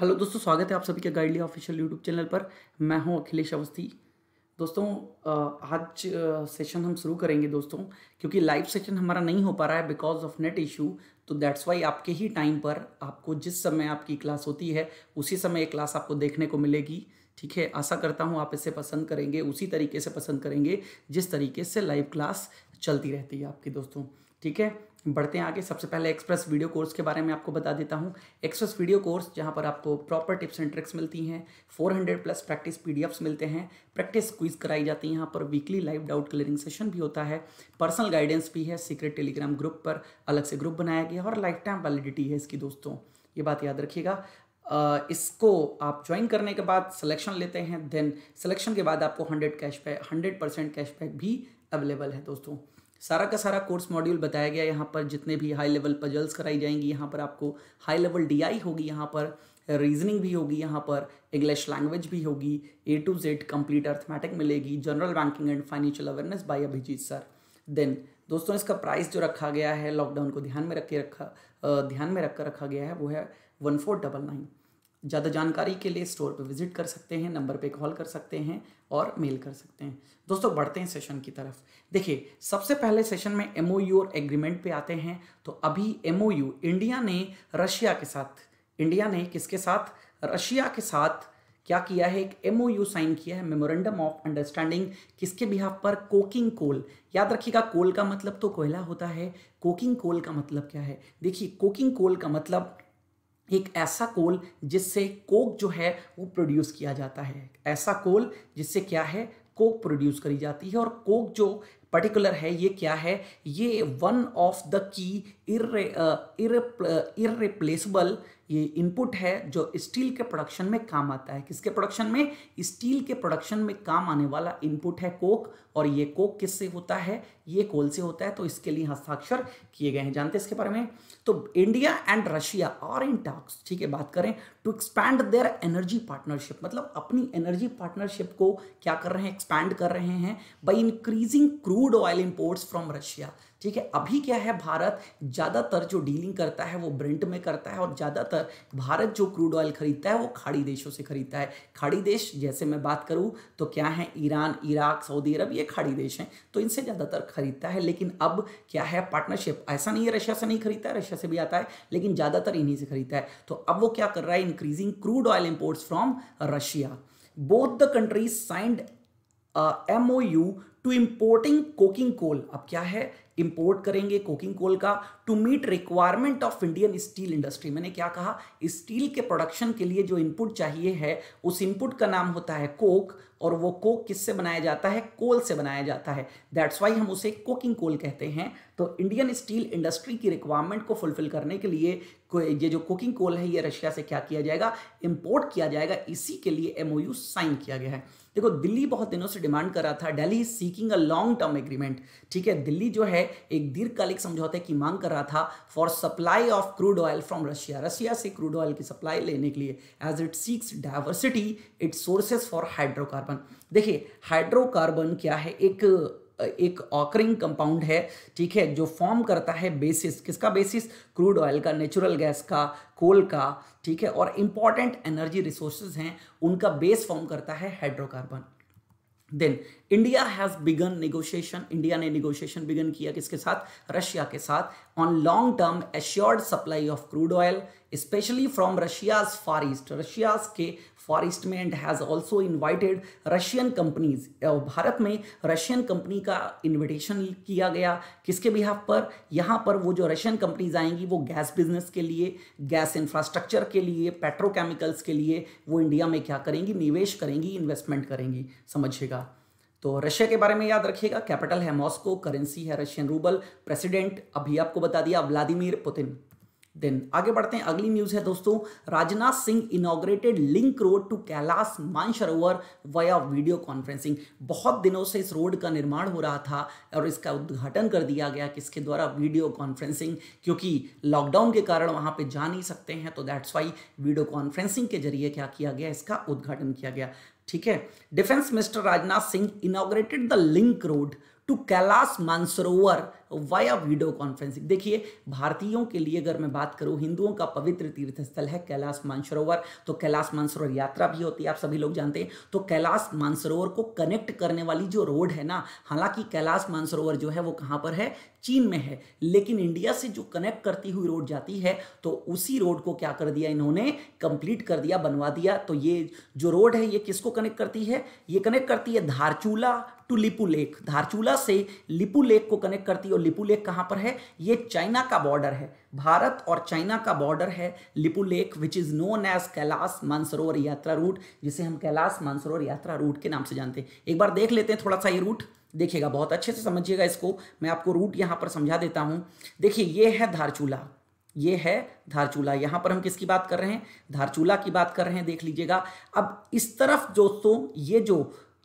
Hello दोस्तों स्वागत है आप सभी के गाइडली ऑफिशियल यूट्यूब चैनल पर मैं हूं अखिलेश अवस्थी दोस्तों आज सेशन हम शुरू करेंगे दोस्तों क्योंकि लाइव सेशन हमारा नहीं हो पा रहा है बिकॉज ऑफ नेट इशू तो दैट्स वाई आपके ही टाइम पर आपको जिस समय आपकी क्लास होती है उसी समय ये क्लास आपको देखने को मिलेगी ठीक है आशा करता हूँ आप इसे पसंद करेंगे उसी तरीके से पसंद करेंगे जिस तरीके से लाइव क्लास चलती रहती है आपकी दोस्तों ठीक है बढ़ते हैं आगे सबसे पहले एक्सप्रेस वीडियो कोर्स के बारे में आपको बता देता हूँ एक्सप्रेस वीडियो कोर्स जहाँ पर आपको प्रॉपर टिप्स एंड ट्रिक्स मिलती हैं 400 प्लस प्रैक्टिस पीडीएफ्स मिलते हैं प्रैक्टिस क्विज कराई जाती है यहाँ पर weekly live doubt clearing session भी होता है पर्सनल गाइडेंस भी है सीक्रेट टेलीग्राम ग्रुप पर अलग से ग्रुप बनाया गया और लाइफ टाइम वैलिडिटी है इसकी दोस्तों ये बात याद रखिएगा इसको आप ज्वाइन करने के बाद सिलेक्शन लेते हैं देन सिलेक्शन के बाद आपको hundred cashback hundred percent cashback भी अवेलेबल है दोस्तों सारा का सारा कोर्स मॉड्यूल बताया गया यहाँ पर जितने भी हाई लेवल पजल्स कराई जाएंगी यहाँ पर आपको हाई लेवल डीआई होगी यहाँ पर रीजनिंग भी होगी यहाँ पर इंग्लिश लैंग्वेज भी होगी A to Z complete arithmetic मिलेगी general banking and financial awareness by Abhijit sir then दोस्तों इसका प्राइस जो रखा गया है लॉकडाउन को ध्यान में रख के रखा ध्यान में रख कर रखा गया है वो है वन फोर डबल नाइन ज़्यादा जानकारी के लिए स्टोर पर विजिट कर सकते हैं नंबर पे कॉल कर सकते हैं और मेल कर सकते हैं दोस्तों बढ़ते हैं सेशन की तरफ देखिए सबसे पहले सेशन में एम और एग्रीमेंट पे आते हैं तो अभी एम इंडिया ने रशिया के साथ इंडिया ने किसके साथ रशिया के साथ क्या किया है एक एम साइन किया है मेमोरेंडम ऑफ अंडरस्टैंडिंग किसके बिहार पर कोकिंग कोल याद रखिएगा कोल का मतलब तो कोयला होता है कोकिंग कोल का मतलब क्या है देखिए कोकिंग कोल का मतलब एक ऐसा कोल जिससे कोक जो है वो प्रोड्यूस किया जाता है ऐसा कोल जिससे क्या है कोक प्रोड्यूस करी जाती है और कोक जो पर्टिकुलर है ये क्या है ये वन ऑफ द की इर इर इर्रिप्लेसबल ये इनपुट है जो स्टील के प्रोडक्शन में काम आता है किसके प्रोडक्शन में स्टील के प्रोडक्शन में काम आने वाला इनपुट है कोक और ये कोक किससे होता है ये कोल से होता है तो इसके लिए हस्ताक्षर किए गए हैं जानते हैं इसके बारे में तो इंडिया एंड रशिया और इन टॉक्स ठीक है बात करें to expand their energy partnership मतलब अपनी एनर्जी पार्टनरशिप को क्या कर रहे हैं एक्सपैंड कर रहे हैं by increasing crude oil imports from Russia ठीक है अभी क्या है भारत ज़्यादातर जो डीलिंग करता है वो ब्रिंट में करता है और ज़्यादातर भारत जो क्रूड ऑयल खरीदता है वो खाड़ी देशों से खरीदता है खाड़ी देश जैसे मैं बात करूँ तो क्या है ईरान इराक सऊदी अरब ये खाड़ी देश हैं तो इनसे ज़्यादातर खरीदता है लेकिन अब क्या है पार्टनरशिप ऐसा नहीं है रशिया से नहीं खरीदता है रशिया से भी आता है लेकिन ज़्यादातर इन्हीं से खरीदता है तो अब वो क्या कर रहा है increasing crude oil imports from Russia both the countries signed M O U to importing coking coal अब क्या है इंपोर्ट करेंगे कोकिंग कोल का to meet requirement of Indian steel industry मैंने क्या कहा स्टील के प्रोडक्शन के लिए जो इनपुट चाहिए है उस इनपुट का नाम होता है कोक और वो कोक किससे बनाया जाता है कोल से बनाया जाता है दैट्स वाई हम उसे कोकिंग कोल कहते हैं तो इंडियन स्टील इंडस्ट्री की रिक्वायरमेंट को फुलफिल करने के लिए ये जो कोकिंग कोल है ये रशिया से क्या किया जाएगा इम्पोर्ट किया जाएगा इसी के लिए एमओयू साइन किया गया है देखो दिल्ली बहुत दिनों से डिमांड कर रहा था Delhi is seeking a long term agreement ठीक है दिल्ली जो है एक दीर्घकालिक समझौते की मांग कर रहा था for supply of crude oil from Russia Russia से क्रूड ऑयल की सप्लाई लेने के लिए as it seeks diversity it sources for hydrocarbon देखिए हाइड्रोकार्बन क्या है एक एक ऑकरिंग कंपाउंड है ठीक है जो फॉर्म करता है बेसिस किसका बेसिस क्रूड ऑयल का नेचुरल गैस का कोल का ठीक है और इंपॉर्टेंट एनर्जी रिसोर्सेज हैं उनका बेस फॉर्म करता है hydrocarbon then India has begun negotiation India ने निगोशिएशन बिगन किया किसके साथ रशिया के साथ on long term assured supply of crude oil specially from Russia's far east Russia's के फॉरेस्ट में and has also invited Russian companies Bharat में Russian company का इन्विटेशन किया गया किसके बिहाफ पर यहाँ पर वो जो रशियन कंपनीज आएंगी वो गैस बिजनेस के लिए गैस इंफ्रास्ट्रक्चर के लिए पेट्रोकेमिकल्स के लिए वो इंडिया में क्या करेंगी निवेश करेंगी इन्वेस्टमेंट करेंगी समझिएगा तो रशिया के बारे में याद रखिएगा कैपिटल है मॉस्को करेंसी है रशियन रूबल प्रेसिडेंट अभी आपको बता दिया व्लादिमीर पुतिन दिन आगे बढ़ते हैं अगली न्यूज है दोस्तों Rajnath Singh inaugurated link road to Kailash Mansarovar via video conferencing बहुत दिनों से इस रोड का निर्माण हो रहा था और इसका उद्घाटन कर दिया गया किसके द्वारा वीडियो कॉन्फ्रेंसिंग क्योंकि लॉकडाउन के कारण वहां पे जा नहीं सकते हैं तो दैट्स वाई वीडियो कॉन्फ्रेंसिंग के जरिए क्या किया गया इसका उद्घाटन किया गया ठीक है defence minister Rajnath Singh inaugurated the link road to Kailash Mansarovar via video conferencing देखिए भारतीयों के लिए अगर मैं बात करूं हिंदुओं का पवित्र तीर्थ स्थल है कैलाश मानसरोवर तो कैलाश मानसरोवर यात्रा भी होती है आप सभी लोग जानते हैं तो कैलाश मानसरोवर को कनेक्ट करने वाली जो रोड है ना हालांकि कैलाश मानसरोवर जो है वो कहां पर है चीन में है लेकिन इंडिया से जो कनेक्ट करती हुई रोड जाती है तो उसी रोड को क्या कर दिया इन्होंने कंप्लीट कर दिया बनवा दिया तो ये जो रोड है ये किसको कनेक्ट करती है ये कनेक्ट करती है धारचूला टू लिपू लेक धारचूला से लिपू लेक को कनेक्ट करती है और लिपू लेक कहाँ पर है ये चाइना का बॉर्डर है भारत और चाइना का बॉर्डर है Lipulekh which is known as Kailash Mansarovar Yatra route जिसे हम कैलाश मानसरोवर यात्रा रूट के नाम से जानते हैं एक बार देख लेते हैं थोड़ा सा ये रूट देखिएगा बहुत अच्छे से समझिएगा इसको मैं आपको रूट यहाँ पर समझा देता हूँ देखिए ये है धारचूला ये है धारचूला यहाँ पर हम किसकी बात कर रहे हैं धारचूला की बात कर रहे हैं देख लीजिएगा अब इस तरफ दोस्तों ये जो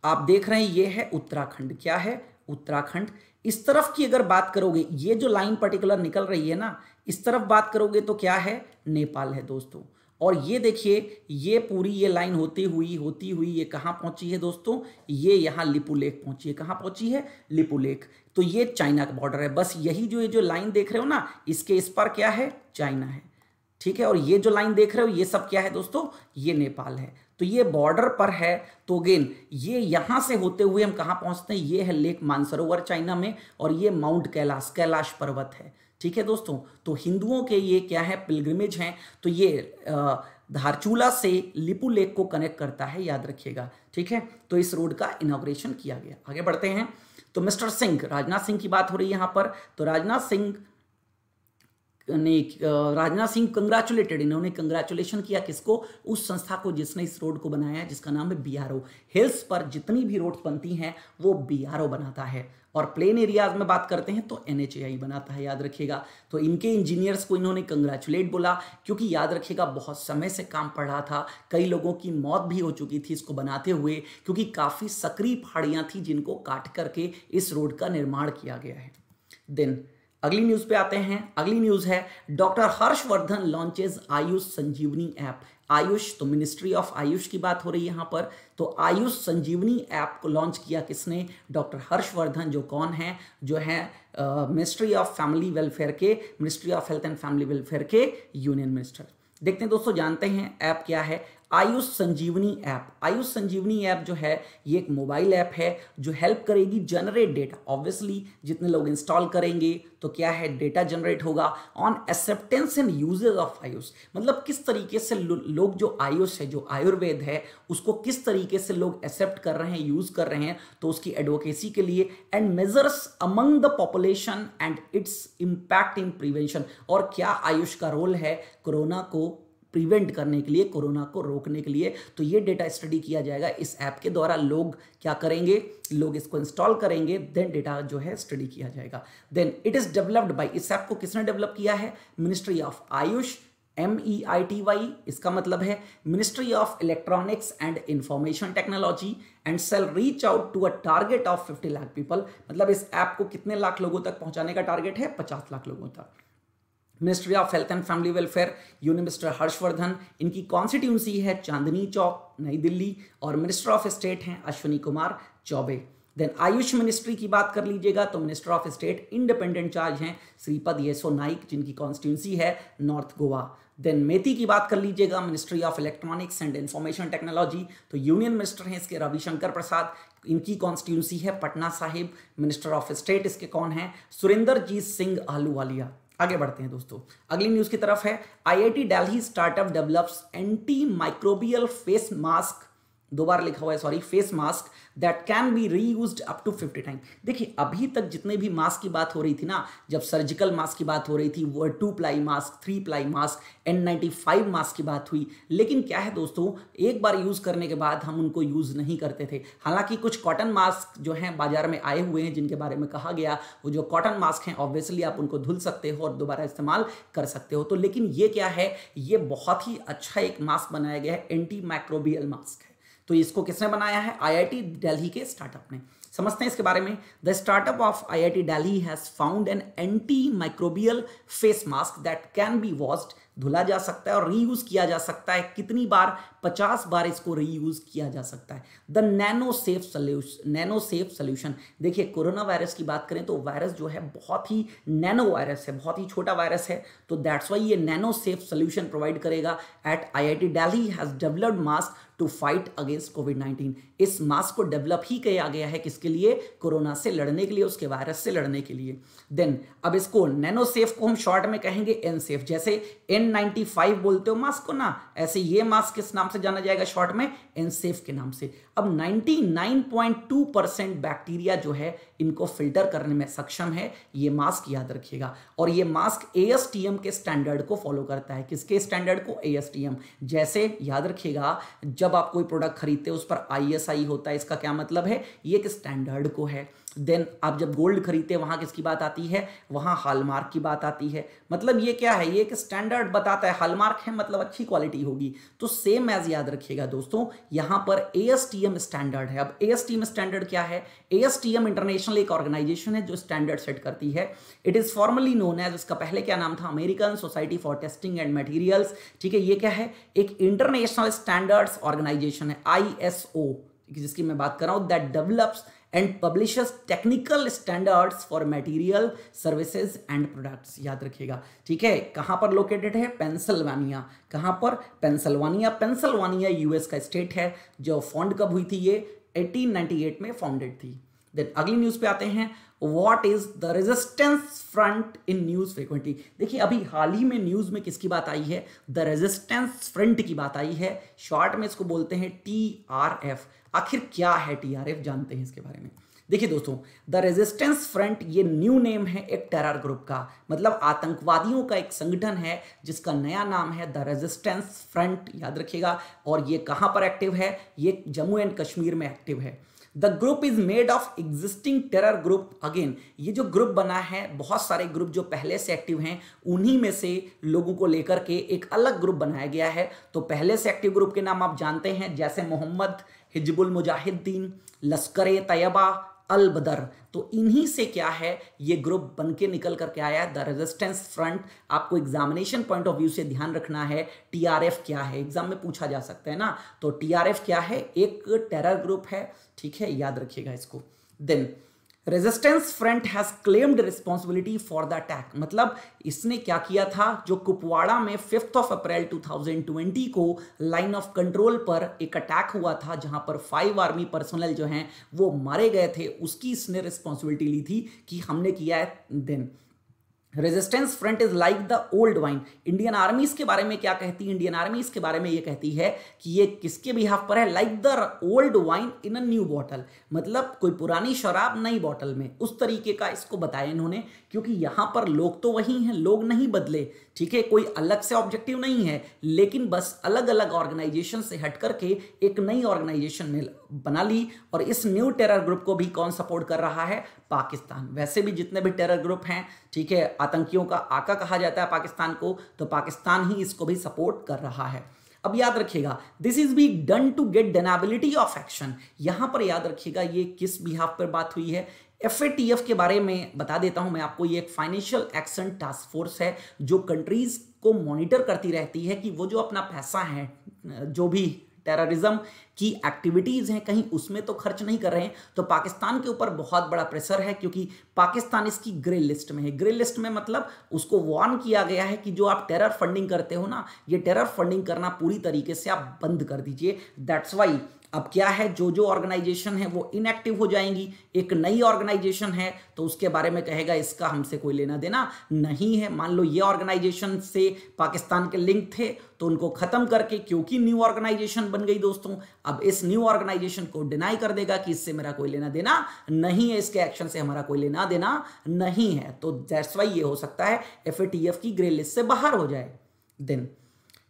आप देख रहे हैं ये है उत्तराखंड क्या है उत्तराखंड इस तरफ की अगर बात करोगे ये जो लाइन पर्टिकुलर निकल रही है ना इस तरफ बात करोगे तो क्या है नेपाल है दोस्तों और ये देखिए ये पूरी ये लाइन होती हुई होती हुई ये कहाँ पहुंची है दोस्तों ये यहाँ लिपुलेख पहुंची है कहाँ पहुंची है लिपुलेख तो ये चाइना का बॉर्डर है बस यही जो ये जो लाइन देख रहे हो ना इसके इस पर क्या है चाइना है ठीक है और ये जो लाइन देख रहे हो ये सब क्या है दोस्तों ये नेपाल है तो ये बॉर्डर पर है तो अगेन ये यहाँ से होते हुए हम कहाँ पहुँचते हैं ये है लेक मानसरोवर चाइना में और ये माउंट कैलाश कैलाश पर्वत है ठीक है दोस्तों तो हिंदुओं के ये क्या है पिलग्रिमेज हैं तो ये धारचूला से लिपू लेक को कनेक्ट करता है याद रखिएगा ठीक है तो इस रोड का इनाग्रेशन किया गया आगे बढ़ते हैं तो मिस्टर सिंह राजनाथ सिंह की बात हो रही है यहाँ पर तो राजनाथ सिंह ने राजनाथ सिंह कंग्रेचुलेटेड इन्होंने कंग्रेचुलेशन किया किसको उस संस्था को जिसने इस रोड को बनाया जिसका नाम है बी हिल्स पर जितनी भी रोड बनती हैं वो बी बनाता है और प्लेन एरियाज में बात करते हैं तो एन बनाता है याद रखिएगा तो इनके इंजीनियर्स को इन्होंने कंग्रेचुलेट बोला क्योंकि याद रखिएगा बहुत समय से काम पड़ रहा था कई लोगों की मौत भी हो चुकी थी इसको बनाते हुए क्योंकि काफ़ी सक्रिय फाड़ियाँ थी जिनको काट करके इस रोड का निर्माण किया गया है देन अगली न्यूज पे आते हैं अगली न्यूज है doctor Harshvardhan launches Ayush Sanjeevani app Ayush तो मिनिस्ट्री ऑफ आयुष की बात हो रही है यहाँ पर तो आयुष संजीवनी ऐप को लॉन्च किया किसने डॉक्टर हर्षवर्धन जो कौन है जो है मिनिस्ट्री ऑफ फैमिली वेलफेयर के ministry of health and family welfare के यूनियन मिनिस्टर देखते हैं दोस्तों जानते हैं ऐप क्या है आयुष संजीवनी ऐप आयुष संजीवनी ऐप जो है ये एक मोबाइल ऐप है जो हेल्प करेगी जनरेट डेटा ऑब्वियसली जितने लोग इंस्टॉल करेंगे तो क्या है डेटा जनरेट होगा on acceptance and usages of Ayush मतलब किस तरीके से लो, लोग जो आयुष है जो आयुर्वेद है उसको किस तरीके से लोग एक्सेप्ट कर रहे हैं यूज कर रहे हैं तो उसकी एडवोकेसी के लिए and measures among the population and its impact in prevention और क्या आयुष का रोल है कोरोना को प्रिवेंट करने के लिए कोरोना को रोकने के लिए तो ये डेटा स्टडी किया जाएगा इस ऐप के द्वारा लोग क्या करेंगे लोग इसको इंस्टॉल करेंगे देन डेटा जो है स्टडी किया जाएगा then it is developed by इस ऐप को किसने डेवलप किया है ministry of Ayush M E I T Y इसका मतलब है ministry of electronics and information technology and shall reach out to a target of 50 lakh people मतलब इस ऐप को कितने लाख लोगों तक पहुंचाने का टारगेट है 50 लाख लोगों तक ministry of health and family welfare union mister Harshvardhan इनकी कॉन्स्टिट्यूंसी है चांदनी चौक नई दिल्ली और मिनिस्टर ऑफ स्टेट हैं अश्विनी कुमार चौबे देन आयुष मिनिस्ट्री की बात कर लीजिएगा तो minister of state independent charge हैं श्रीपद येसो नाइक जिनकी कॉन्स्टिट्यूंसी है नॉर्थ गोवा देन मेथी की बात कर लीजिएगा ministry of electronics and information technology तो यूनियन मिनिस्टर हैं इसके रविशंकर प्रसाद इनकी कॉन्स्टिट्यूंसी है Patna Sahib minister of state इसके कौन हैं सुरेंद्र जीत सिंह आहलूवालिया आगे बढ़ते हैं दोस्तों अगली न्यूज की तरफ है IIT Delhi startup develops anti microbial face mask दोबारा लिखा हुआ है sorry face mask that can be reuse up to fifty time देखिए अभी तक जितने भी मास्क की बात हो रही थी ना जब सर्जिकल मास्क की बात हो रही थी वो two ply mask three ply mask N ninety five mask की बात हुई लेकिन क्या है दोस्तों एक बार यूज़ करने के बाद हम उनको यूज़ नहीं करते थे हालांकि कुछ कॉटन मास्क जो हैं बाजार में आए हुए हैं जिनके बारे में कहा गया वो जो कॉटन मास्क हैं ऑब्वियसली आप उनको धुल सकते हो और दोबारा इस्तेमाल कर सकते हो तो लेकिन ये क्या है ये बहुत ही अच्छा एक मास्क बनाया गया है एंटी माइक्रोबियल मास्क है तो इसको किसने बनाया है आईआईटी दिल्ली के स्टार्टअप ने समझते हैं इसके बारे में the startup of I I T Delhi has found an anti microbial face mask that can be washed धुला जा सकता है और रीयूज किया जा सकता है कितनी बार 50 बार इसको रीयूज किया जा सकता है the nano safe solution nano safe solution देखिए कोरोना वायरस की बात करें तो वायरस जो है बहुत ही नैनो वायरस है बहुत ही छोटा वायरस है तो दैट्स वाई ये नैनो सेफ सोल्यूशन प्रोवाइड करेगा at I I T Delhi has developed mask to fight against covid nineteen इस मास्क को डेवलप ही किया गया है किसके लिए कोरोना से लड़ने के लिए उसके वायरस से लड़ने के लिए देन अब इसको नैनो सेफ को हम शॉर्ट में कहेंगे एन सेफ जैसे एन नाइन्टी फाइव बोलते हो मास्क को ना ऐसे ये मास्क किस नाम से जाना जाएगा शॉर्ट में एन सेफ के नाम से अब 99.2 परसेंट बैक्टीरिया जो है इनको फिल्टर करने में सक्षम है ये मास्क याद रखिएगा और ये मास्क ए के स्टैंडर्ड को फॉलो करता है किसके स्टैंडर्ड को ए जैसे याद रखिएगा जब आप कोई प्रोडक्ट खरीदते हो उस पर आई होता है इसका क्या मतलब है ये एक स्टैंडर्ड को है देन आप जब गोल्ड खरीदते हैं वहाँ किसकी बात आती है वहाँ हालमार्क की बात आती है मतलब ये क्या है ये एक स्टैंडर्ड बताता है हालमार्क है मतलब अच्छी क्वालिटी होगी तो सेम एज याद रखिएगा दोस्तों यहाँ पर ए स्टैंडर्ड है अब ए स्टैंडर्ड क्या है ए इंटरनेशनल एक ऑर्गेनाइजेशन है जो स्टैंडर्ड सेट करती है it is formally known as उसका पहले क्या नाम था American society for testing and material ठीक है ये क्या है एक इंटरनेशनल स्टैंडर्ड्स ऑर्गेनाइजेशन है आई जिसकी मैं बात कर रहा हूँ that develops and publishers technical standards for material services and products याद रखिएगा ठीक है कहां पर लोकेटेड है पेंसिल्वानिया कहां पर पेंसिल्वानिया पेंसिल्वानिया यूएस का स्टेट है जो फाउंड कब हुई थी ये 1898 में फाउंडेड थी देन अगली न्यूज पे आते हैं what is the resistance front in news frequently देखिए अभी हाल ही में न्यूज में किसकी बात आई है द रेजिस्टेंस फ्रंट की बात आई है शॉर्ट में इसको बोलते हैं टी आर एफ आखिर क्या है टीआरएफ जानते हैं इसके बारे में देखिए दोस्तों द रेजिस्टेंस फ्रंट ये न्यू नेम है एक टेरर ग्रुप का मतलब आतंकवादियों का एक संगठन है जिसका नया नाम है द रेजिस्टेंस फ्रंट याद रखिएगा और ये कहाँ पर एक्टिव है ये जम्मू एंड कश्मीर में एक्टिव है the group is made of existing terror group again ये जो ग्रुप बना है बहुत सारे ग्रुप जो पहले से एक्टिव हैं उन्हीं में से लोगों को लेकर के एक अलग ग्रुप बनाया गया है तो पहले से एक्टिव ग्रुप के नाम आप जानते हैं जैसे मोहम्मद हिजबुल मुजाहिद्दीन लश्कर तयबा अल बदर तो इन्हीं से क्या है ये ग्रुप बन के निकल करके आया है द रेजिस्टेंस फ्रंट आपको एग्जामिनेशन पॉइंट ऑफ व्यू से ध्यान रखना है टीआरएफ क्या है एग्जाम में पूछा जा सकता है ना तो टीआरएफ क्या है एक टेरर ग्रुप है ठीक है याद रखिएगा इसको then Resistance Front has claimed responsibility for the attack मतलब इसने क्या किया था जो कुपवाड़ा में फिफ्थ ऑफ अप्रैल 2020 को लाइन ऑफ कंट्रोल पर एक अटैक हुआ था जहां पर फाइव आर्मी पर्सनल जो हैं वो मारे गए थे उसकी इसने रिस्पॉन्सिबिलिटी ली थी कि हमने किया है then Resistance Front is like the old wine Indian armies के बारे में क्या कहती है इंडियन आर्मी इसके बारे में ये कहती है कि ये किसके बिहाफ पर है like the old wine in a new bottle मतलब कोई पुरानी शराब नई बॉटल में उस तरीके का इसको बताया इन्होंने क्योंकि यहाँ पर लोग तो वही हैं लोग नहीं बदले ठीक है कोई अलग से ऑब्जेक्टिव नहीं है लेकिन बस अलग अलग ऑर्गेनाइजेशन से हट करके एक नई ऑर्गेनाइजेशन ने बना ली और इस न्यू टेरर ग्रुप को भी कौन सपोर्ट कर रहा है पाकिस्तान वैसे भी जितने भी टेरर ग्रुप हैं ठीक है आतंकियों का आका कहा जाता है पाकिस्तान को तो पाकिस्तान ही इसको भी सपोर्ट कर रहा है अब याद रखिएगा this is be done to get deniability of action यहां पर याद रखिएगा ये किस बिहाफ पर बात हुई है एफ के बारे में बता देता हूं मैं आपको ये एक फाइनेंशियल एक्शन टास्क फोर्स है जो कंट्रीज को मॉनिटर करती रहती है कि वो जो अपना पैसा है जो भी टेररिज्म की एक्टिविटीज हैं कहीं उसमें तो खर्च नहीं कर रहे हैं तो पाकिस्तान के ऊपर बहुत बड़ा प्रेशर है क्योंकि पाकिस्तान इसकी ग्रे लिस्ट में है ग्रे लिस्ट में मतलब उसको वार्न किया गया है कि जो आप टेरर फंडिंग करते हो ना ये टेरर फंडिंग करना पूरी तरीके से आप बंद कर दीजिए दैट्स वाई अब क्या है जो जो ऑर्गेनाइजेशन है वो इनएक्टिव हो जाएंगी एक नई ऑर्गेनाइजेशन है तो उसके बारे में कहेगा इसका हमसे कोई लेना देना नहीं है मान लो ये ऑर्गेनाइजेशन से पाकिस्तान के लिंक थे तो उनको खत्म करके क्योंकि न्यू ऑर्गेनाइजेशन बन गई दोस्तों अब इस न्यू ऑर्गेनाइजेशन को डिनाई कर देगा कि इससे मेरा कोई लेना देना नहीं है इसके एक्शन से हमारा कोई लेना देना नहीं है तो जैसवाई वाई ये हो सकता है एफ की ग्रे लिस्ट से बाहर हो जाए then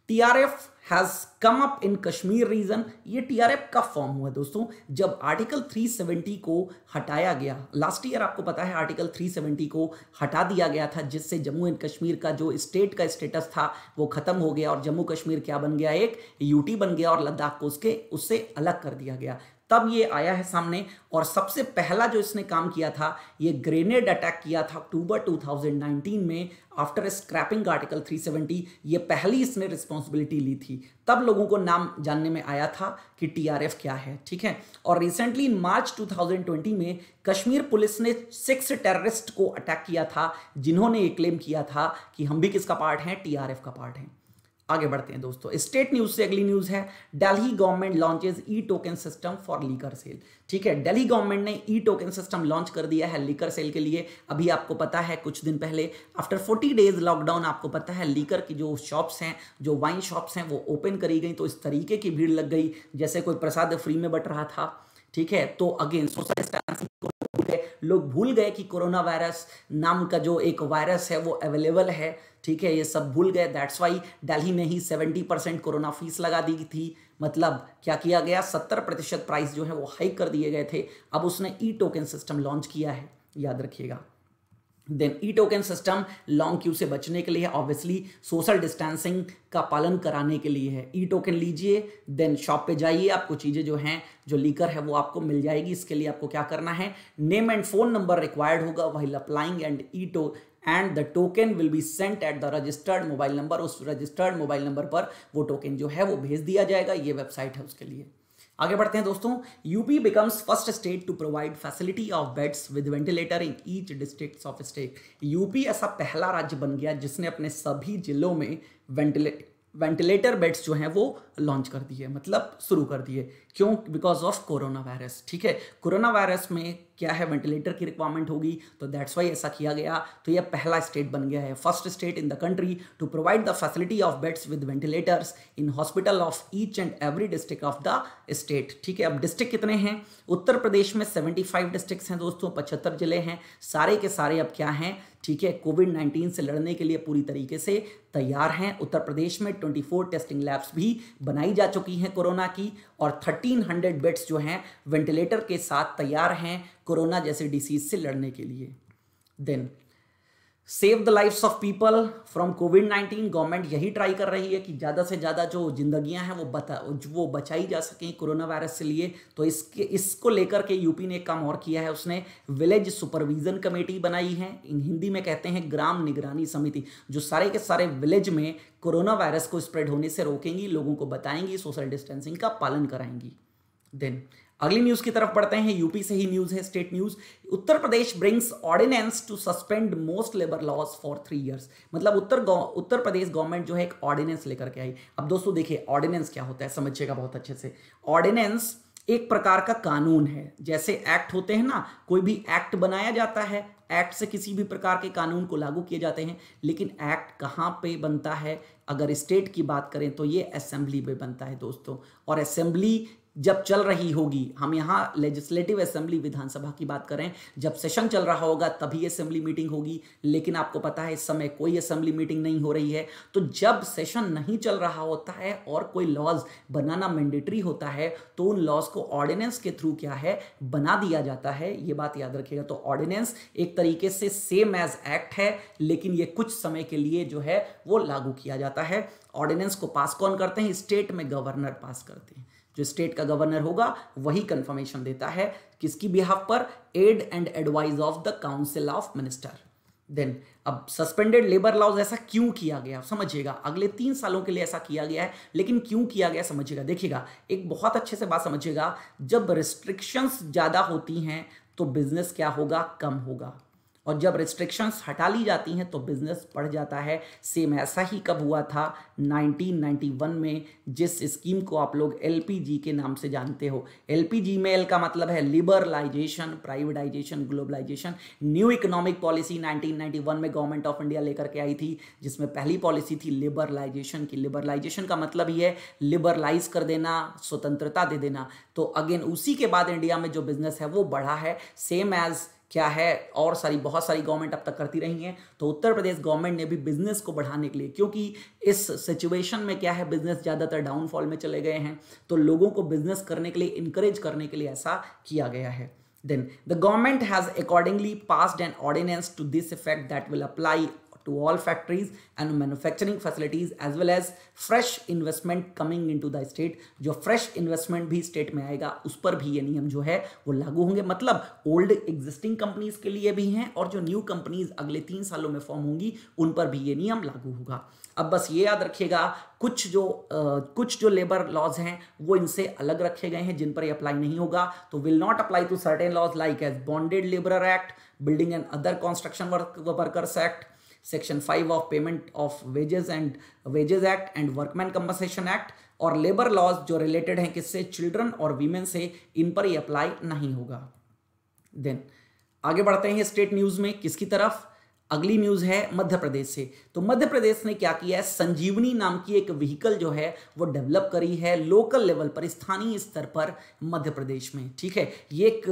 TRF has come up in Kashmir region ये टीआरएफ कब फॉर्म हुआ दोस्तों जब आर्टिकल 370 को हटाया गया लास्ट ईयर आपको पता है आर्टिकल 370 को हटा दिया गया था जिससे जम्मू एंड कश्मीर का जो स्टेट का स्टेटस था वो खत्म हो गया और जम्मू कश्मीर क्या बन गया एक यूटी बन गया और लद्दाख को उसके उससे अलग कर दिया गया तब ये आया है सामने और सबसे पहला जो इसने काम किया था ये ग्रेनेड अटैक किया था अक्टूबर 2019 में आफ्टर स्क्रैपिंग आर्टिकल 370 ये पहली इसने रिस्पॉन्सिबिलिटी ली थी तब लोगों को नाम जानने में आया था कि टीआरएफ क्या है ठीक है और रिसेंटली इन मार्च 2020 में कश्मीर पुलिस ने सिक्स टेररिस्ट को अटैक किया था जिन्होंने ये क्लेम किया था कि हम भी किसका पार्ट हैं टीआरएफ का पार्ट हैं आगे बढ़ते हैं दोस्तों स्टेट न्यूज से अगली न्यूज है Delhi government launches e token system for liquor sale ठीक है दिल्ली गवर्नमेंट ने ई टोकन सिस्टम लॉन्च कर दिया है लीकर सेल के लिए अभी आपको पता है कुछ दिन पहले आफ्टर 40 डेज लॉकडाउन आपको पता है लीकर की जो शॉप्स हैं जो वाइन शॉप्स हैं वो ओपन करी गई तो इस तरीके की भीड़ लग गई जैसे कोई प्रसाद फ्री में बट रहा था ठीक है तो अगेन सोशल डिस्टेंसिंग लोग भूल गए कि कोरोना वायरस नाम का जो एक वायरस है वो अवेलेबल है ठीक है ये सब भूल गए दैट्स वाई दिल्ली में ही 70 परसेंट कोरोना फीस लगा दी थी मतलब क्या किया गया 70 प्रतिशत प्राइस जो है वो हाइक कर दिए गए थे अब उसने ई टोकन सिस्टम लॉन्च किया है याद रखिएगा then e token system long queue से बचने के लिए ऑब्वियसली सोशल डिस्टेंसिंग का पालन कराने के लिए है ई टोकन लीजिए देन शॉप पे जाइए आपको चीज़ें जो हैं जो लीकर है वो आपको मिल जाएगी इसके लिए आपको क्या करना है name and phone number required होगा वही applying and e to and the token will be sent at the registered mobile number उस रजिस्टर्ड मोबाइल नंबर पर वो टोकन जो है वो भेज दिया जाएगा ये वेबसाइट है उसके लिए आगे बढ़ते हैं दोस्तों UP becomes first state to provide facility of beds with ventilator in each district of state UP ऐसा पहला राज्य बन गया जिसने अपने सभी जिलों में वेंटिले वेंटिलेटर बेड्स जो हैं वो लॉन्च कर दिए मतलब शुरू कर दिए क्यों बिकॉज ऑफ कोरोना वायरस ठीक है कोरोना वायरस में क्या है वेंटिलेटर की रिक्वायरमेंट होगी तो दैट्स वाई ऐसा किया गया तो यह पहला स्टेट बन गया है first state in the country to provide the facility of beds with ventilators in hospital of each and every district of the state ठीक है अब डिस्ट्रिक्ट कितने हैं उत्तर प्रदेश में सेवेंटी फाइव डिस्ट्रिक्ट हैं दोस्तों पचहत्तर जिले हैं सारे के सारे अब क्या हैं ठीक है कोविड नाइन्टीन से लड़ने के लिए पूरी तरीके से तैयार हैं उत्तर प्रदेश में ट्वेंटी फोर टेस्टिंग लैब्स भी बनाई जा चुकी हैं कोरोना की और 1300 बेड्स जो हैं वेंटिलेटर के साथ तैयार हैं कोरोना जैसे डिसीज से लड़ने के लिए then save the lifes of people from Covid nineteen government यही ट्राई कर रही है कि ज़्यादा से ज़्यादा जो जिंदगियां हैं वो बता वो बचाई जा सकें कोरोना वायरस से लिए तो इसके इसको लेकर के यूपी ने एक काम और किया है उसने विलेज सुपरविजन कमेटी बनाई है इन हिंदी में कहते हैं ग्राम निगरानी समिति जो सारे के सारे विलेज में कोरोना वायरस को स्प्रेड होने से रोकेंगी लोगों को बताएंगी सोशल डिस्टेंसिंग का पालन कराएंगी देन अगली न्यूज की तरफ बढ़ते हैं यूपी से ही न्यूज है state news Uttar Pradesh brings ordinance to suspend most labour laws for three years मतलब उत्तर उत्तर प्रदेश गवर्नमेंट जो है एक ऑर्डिनेंस लेकर के आई अब दोस्तों देखिए ऑर्डिनेंस क्या होता है समझिएगा बहुत अच्छे से ऑर्डिनेंस एक प्रकार का कानून है जैसे एक्ट होते हैं ना कोई भी एक्ट बनाया जाता है एक्ट से किसी भी प्रकार के कानून को लागू किए जाते हैं लेकिन एक्ट कहाँ पे बनता है अगर स्टेट की बात करें तो ये असेंबली में बनता है दोस्तों और असेंबली जब चल रही होगी हम यहाँ लेजिस्लेटिव असेंबली विधानसभा की बात करें जब सेशन चल रहा होगा तभी असेंबली मीटिंग होगी लेकिन आपको पता है इस समय कोई असेंबली मीटिंग नहीं हो रही है तो जब सेशन नहीं चल रहा होता है और कोई लॉज बनाना मैंडेटरी होता है तो उन लॉज को ऑर्डिनेंस के थ्रू क्या है बना दिया जाता है ये बात याद रखिएगा तो ऑर्डिनेंस एक तरीके से सेम एज एक्ट है लेकिन ये कुछ समय के लिए जो है वो लागू किया जाता है ऑर्डिनेंस को पास कौन करते हैं स्टेट में गवर्नर पास करते हैं जो स्टेट का गवर्नर होगा वही कंफर्मेशन देता है किसकी बिहाफ पर aid and advise of the council of minister then अब सस्पेंडेड लेबर लॉज ऐसा क्यों किया गया समझिएगा अगले तीन सालों के लिए ऐसा किया गया है लेकिन क्यों किया गया समझिएगा देखिएगा एक बहुत अच्छे से बात समझिएगा जब रिस्ट्रिक्शंस ज़्यादा होती हैं तो बिजनेस क्या होगा कम होगा और जब रिस्ट्रिक्शंस हटा ली जाती हैं तो बिजनेस बढ़ जाता है सेम ऐसा ही कब हुआ था 1991 में जिस स्कीम को आप लोग एल के नाम से जानते हो एलपीजी में एल का मतलब है liberalisation privatisation globalisation new economic policy 1991 में गवर्नमेंट ऑफ इंडिया लेकर के आई थी जिसमें पहली पॉलिसी थी लिबरलाइजेशन की लिबरलाइजेशन का मतलब ये है लिबरलाइज कर देना स्वतंत्रता दे देना तो अगेन उसी के बाद इंडिया में जो बिजनेस है वो बढ़ा है सेम एज क्या है और सारी बहुत सारी गवर्नमेंट अब तक करती रही हैं तो उत्तर प्रदेश गवर्नमेंट ने भी बिजनेस को बढ़ाने के लिए क्योंकि इस सिचुएशन में क्या है बिजनेस ज़्यादातर डाउनफॉल में चले गए हैं तो लोगों को बिजनेस करने के लिए इंकरेज करने के लिए ऐसा किया गया है then the government has accordingly passed an ordinance to this effect that will apply to all factories and manufacturing facilities as well as fresh investment coming into the state जो fresh investment भी state में आएगा उस पर भी ये नियम जो है वो लागू होंगे मतलब old existing companies के लिए भी हैं और जो new companies अगले तीन सालों में फॉर्म होंगी उन पर भी ये नियम लागू होगा अब बस ये याद रखिएगा कुछ जो आ, कुछ जो लेबर लॉज हैं वो इनसे अलग रखे गए हैं जिन पर ये अप्लाई नहीं होगा तो will not apply to certain laws like as bonded labour act building and other construction work workers act section five of payment of wages and wages act and workman compensation act और labour laws जो related हैं किससे children और women से इन पर ही apply नहीं होगा then आगे बढ़ते हैं स्टेट न्यूज़ में किसकी तरफ अगली न्यूज़ है मध्य प्रदेश से तो मध्य प्रदेश ने क्या किया है संजीवनी नाम की एक व्हीकल जो है वो डेवलप करी है लोकल लेवल पर स्थानीय स्तर पर मध्य प्रदेश में ठीक है ये एक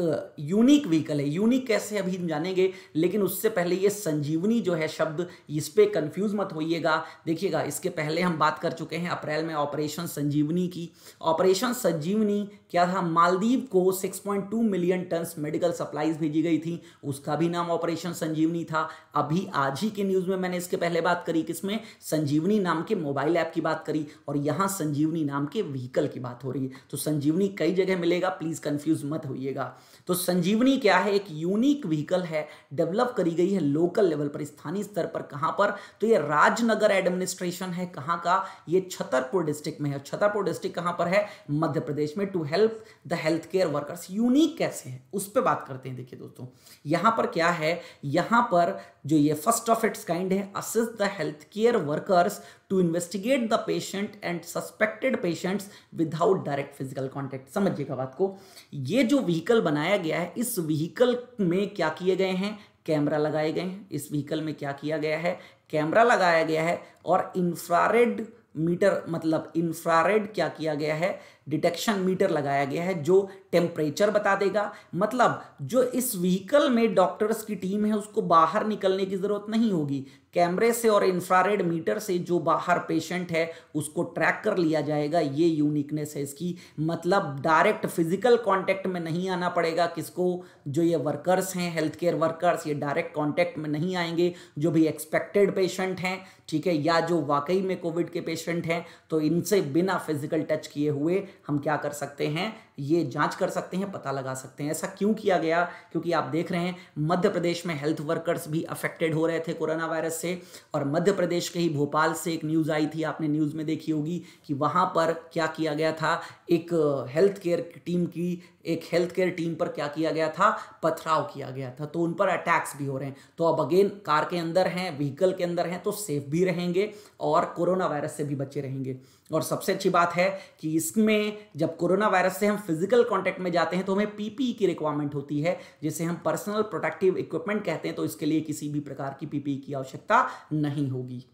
यूनिक व्हीकल है यूनिक कैसे अभी हम जानेंगे लेकिन उससे पहले ये संजीवनी जो है शब्द इस पर कन्फ्यूज मत होइएगा देखिएगा इसके पहले हम बात कर चुके हैं अप्रैल में ऑपरेशन संजीवनी की ऑपरेशन संजीवनी क्या था मालदीव को 6.2 मिलियन टन मेडिकल सप्लाईज भेजी गई थी उसका भी नाम ऑपरेशन संजीवनी था अभी आज ही के न्यूज़ में मैंने इसके पहले बात करी किसमें संजीवनी नाम के मोबाइल ऐप की बात करी और यहाँ संजीवनी नाम के व्हीकल की बात हो रही है तो संजीवनी कई जगह मिलेगा प्लीज़ कन्फ्यूज़ मत होइएगा तो संजीवनी क्या है एक यूनिक व्हीकल है डेवलप करी गई है लोकल लेवल पर स्थानीय स्तर पर कहाँ पर तो ये राजनगर एडमिनिस्ट्रेशन है कहाँ का ये छतरपुर डिस्ट्रिक्ट में है छतरपुर डिस्ट्रिक्ट कहाँ पर है मध्य प्रदेश में to help the health care workers unique कैसे है उस पर बात करते हैं देखिए दोस्तों यहाँ पर क्या है यहाँ पर जो ये फर्स्ट ऑफ इट्स काइंड है assist the health care workers to investigate the patient and suspected patients without direct physical contact समझिएगा बात को ये जो व्हीकल बनाया बनाया गया है इस व्हीकल में क्या किए गए हैं कैमरा लगाए गए हैं इस व्हीकल में क्या किया गया है कैमरा लगाया गया है और इंफ्रारेड मीटर मतलब इंफ्रारेड क्या किया गया है डिटेक्शन मीटर लगाया गया है जो टेम्परेचर बता देगा मतलब जो इस व्हीकल में डॉक्टर्स की टीम है उसको बाहर निकलने की ज़रूरत नहीं होगी कैमरे से और इंफ्रारेड मीटर से जो बाहर पेशेंट है उसको ट्रैक कर लिया जाएगा ये यूनिकनेस है इसकी मतलब डायरेक्ट फिजिकल कांटेक्ट में नहीं आना पड़ेगा किसको जो ये वर्कर्स हैं हेल्थ केयर वर्कर्स ये डायरेक्ट कांटेक्ट में नहीं आएंगे जो भी एक्सपेक्टेड पेशेंट हैं ठीक है या जो वाकई में कोविड के पेशेंट हैं तो इनसे बिना फिजिकल टच किए हुए हम क्या कर सकते हैं ये जांच कर सकते हैं पता लगा सकते हैं ऐसा क्यों किया गया क्योंकि आप देख रहे हैं मध्य प्रदेश में हेल्थ वर्कर्स भी अफेक्टेड हो रहे थे कोरोना वायरस से और मध्य प्रदेश के ही भोपाल से एक न्यूज़ आई थी आपने न्यूज़ में देखी होगी कि वहाँ पर क्या किया गया था एक हेल्थ केयर टीम की एक हेल्थ केयर टीम पर क्या किया गया था पथराव किया गया था तो उन पर अटैक्स भी हो रहे हैं तो अब अगेन कार के अंदर हैं व्हीकल के अंदर हैं तो सेफ भी रहेंगे और कोरोना वायरस से भी बचे रहेंगे और सबसे अच्छी बात है कि इसमें जब कोरोना वायरस से हम फिजिकल कांटेक्ट में जाते हैं तो हमें पीपीई e की रिक्वायरमेंट होती है जिसे हम पर्सनल प्रोटेक्टिव इक्विपमेंट कहते हैं तो इसके लिए किसी भी प्रकार की पीपीई e की आवश्यकता नहीं होगी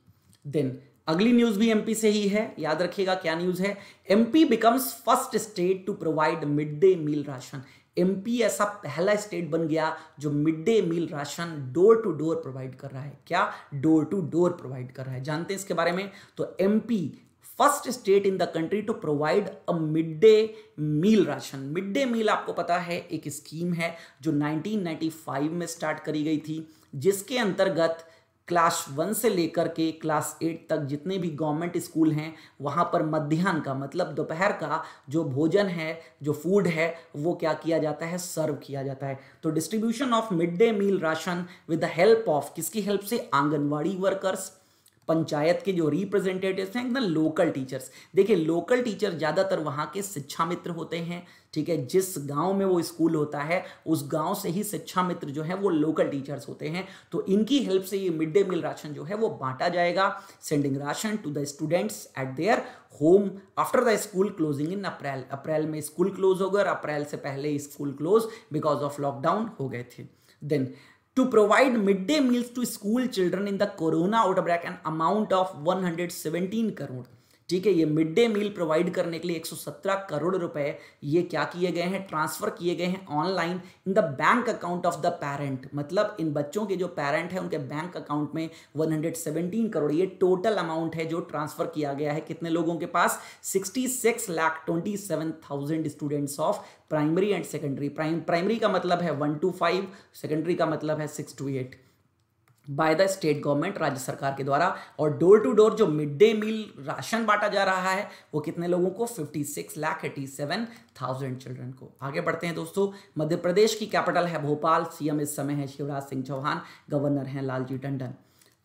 देन अगली न्यूज भी एमपी से ही है याद रखिएगा क्या न्यूज है MP becomes first state to provide mid day meal ration MP ऐसा पहला स्टेट बन गया जो mid day meal ration door to door provide कर रहा है क्या डोर टू डोर प्रोवाइड कर रहा है जानते हैं इसके बारे में तो MP first state in the country to provide a mid day meal ration mid day meal आपको पता है एक स्कीम है जो 1995 में स्टार्ट करी गई थी जिसके अंतर्गत क्लास वन से लेकर के क्लास एट तक जितने भी गवर्नमेंट स्कूल हैं वहाँ पर मध्यान्ह का मतलब दोपहर का जो भोजन है जो फूड है वो क्या किया जाता है सर्व किया जाता है तो distribution of mid day meal ration with the help of किसकी हेल्प से आंगनवाड़ी वर्कर्स पंचायत के जो रिप्रेजेंटेटिव्स हैं एकदम लोकल टीचर्स देखिए लोकल टीचर ज़्यादातर वहाँ के शिक्षा मित्र होते हैं ठीक है जिस गांव में वो स्कूल होता है उस गांव से ही शिक्षा मित्र जो है वो लोकल टीचर्स होते हैं तो इनकी हेल्प से ये मिड डे मील राशन जो है वो बांटा जाएगा sending ration to the students at their home after the school closing in April April में स्कूल क्लोज हो गए और अप्रैल से पहले school close because of lockdown हो गए थे then to provide midday meals to school children in the corona outbreak an amount of 117 crore ठीक है ये मिड डे मील प्रोवाइड करने के लिए 117 करोड़ रुपए ये क्या किए गए हैं ट्रांसफर किए गए हैं online in the bank account of the parent मतलब इन बच्चों के जो पेरेंट है उनके बैंक अकाउंट में 117 करोड़ ये टोटल अमाउंट है जो ट्रांसफर किया गया है कितने लोगों के पास 66 lakh thousand students of primary and secondary primary का मतलब है वन टू फाइव सेकेंडरी का मतलब है six to eight by the state government राज्य सरकार के द्वारा और डोर टू डोर जो मिड डे मील राशन बांटा जा रहा है वो कितने लोगों को fifty six lakh eighty seven thousand children को आगे बढ़ते हैं दोस्तों मध्य प्रदेश की कैपिटल है भोपाल सीएम इस समय है शिवराज सिंह चौहान गवर्नर हैं लालजी टंडन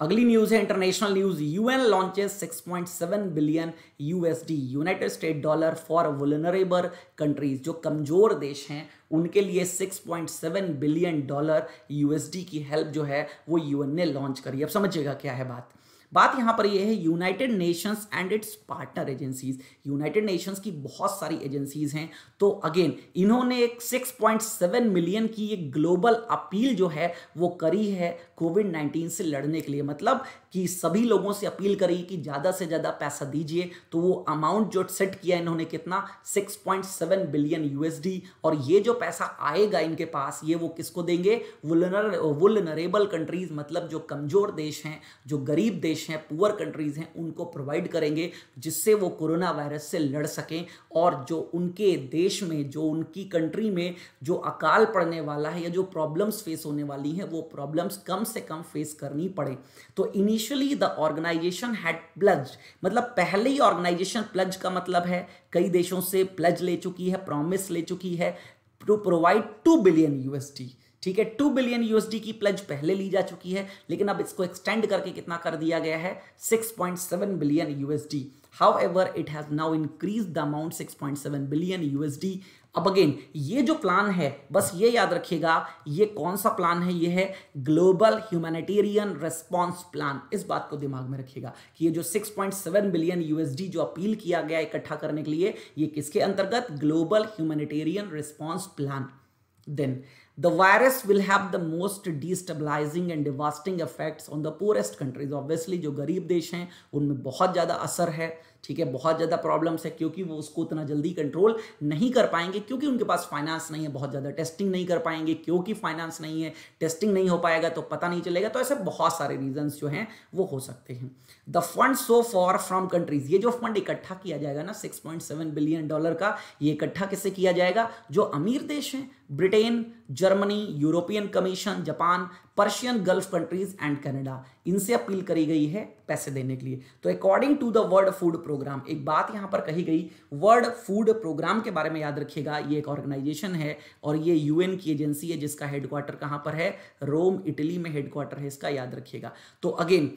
अगली न्यूज है international news UN launches 6.7 billion USD United State dollar for vulnerable countries जो कमजोर देश हैं उनके लिए 6.7 बिलियन डॉलर यूएसडी की हेल्प जो है वो यूएन ने लॉन्च करी अब समझिएगा क्या है बात बात यहां पर यह है United Nations and its partner agencies United Nations की बहुत सारी एजेंसीज हैं तो अगेन इन्होंने एक 6.7 मिलियन की एक ग्लोबल अपील जो है वो करी है कोविड 19 से लड़ने के लिए मतलब कि सभी लोगों से अपील करी कि ज़्यादा से ज़्यादा पैसा दीजिए तो वो अमाउंट जो सेट किया इन्होंने कितना 6.7 बिलियन यूएसडी और ये जो पैसा आएगा इनके पास ये वो किसको देंगे वुलनरेबल कंट्रीज मतलब जो कमज़ोर देश हैं जो गरीब देश देश हैं पुअर कंट्रीज़ हैं उनको प्रोवाइड करेंगे जिससे वो कोरोना वायरस से लड़ सकें और जो उनके देश में जो उनकी कंट्री में जो अकाल पड़ने वाला है या जो प्रॉब्लम्स फेस होने वाली हैं वो प्रॉब्लम्स कम से कम फेस करनी पड़े तो initially the organisation had pledge मतलब पहले ही ऑर्गेनाइजेशन प्लज का मतलब है कई देशों से प्लज ले चुकी है प्रॉमिस ले चुकी है to provide two billion USD ठीक है टू बिलियन यूएसडी की प्लज पहले ली जा चुकी है लेकिन अब इसको एक्सटेंड करके कितना कर दिया गया है 6.7 billion USD how however it has now increased the amount 6.7 billion USD अब अगेन ये जो प्लान है बस ये याद रखिएगा ये कौन सा प्लान है ये है ग्लोबल ह्यूमैनिटेरियन रेस्पॉन्स प्लान इस बात को दिमाग में रखिएगा कि ये जो 6.7 बिलियन यूएसडी जो अपील किया गया इकट्ठा करने के लिए ये किसके अंतर्गत global humanitarian response plan then the virus will have the most destabilizing and devastating effects on the poorest countries obviously जो गरीब देश हैं उनमें बहुत ज़्यादा असर है ठीक है बहुत ज़्यादा प्रॉब्लम्स है क्योंकि वो उसको उतना जल्दी कंट्रोल नहीं कर पाएंगे क्योंकि उनके पास फाइनेंस नहीं है बहुत ज़्यादा टेस्टिंग नहीं कर पाएंगे क्योंकि फाइनेंस नहीं है टेस्टिंग नहीं हो पाएगा तो पता नहीं चलेगा तो ऐसे बहुत सारे रीजन्स जो हैं वो हो सकते हैं the fund so for from countries ये जो फंड इकट्ठा किया जाएगा ना सेवन बिलियन डॉलर का ये इकट्ठा किससे किया जाएगा जो अमीर देश हैं Britain Germany European Commission Japan Persian Gulf countries and Canada इनसे अपील करी गई है पैसे देने के लिए तो according to the World Food Programme एक बात यहाँ पर कही गई वर्ल्ड फूड प्रोग्राम के बारे में याद रखिएगा ये एक ऑर्गेनाइजेशन है और ये यूएन की एजेंसी है जिसका हेडक्वार्टर कहाँ पर है रोम इटली में हेडक्वार्टर है इसका याद रखिएगा तो again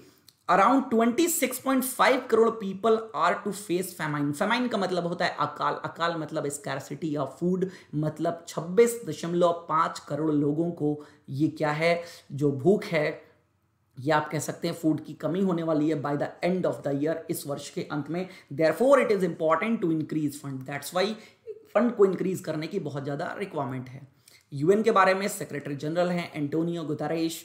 around 26.5 crore people are to face famine famine का मतलब होता है अकाल अकाल मतलब स्कैरसिटी ऑफ फूड मतलब 26.5 करोड़ लोगों को ये क्या है जो भूख है ये आप कह सकते हैं फूड की कमी होने वाली है by the end of the year इस वर्ष के अंत में therefore it is important to increase fund that's why fund को इंक्रीज करने की बहुत ज़्यादा रिक्वायरमेंट है यूएन के बारे में सेक्रेटरी जनरल हैं Antonio Guterres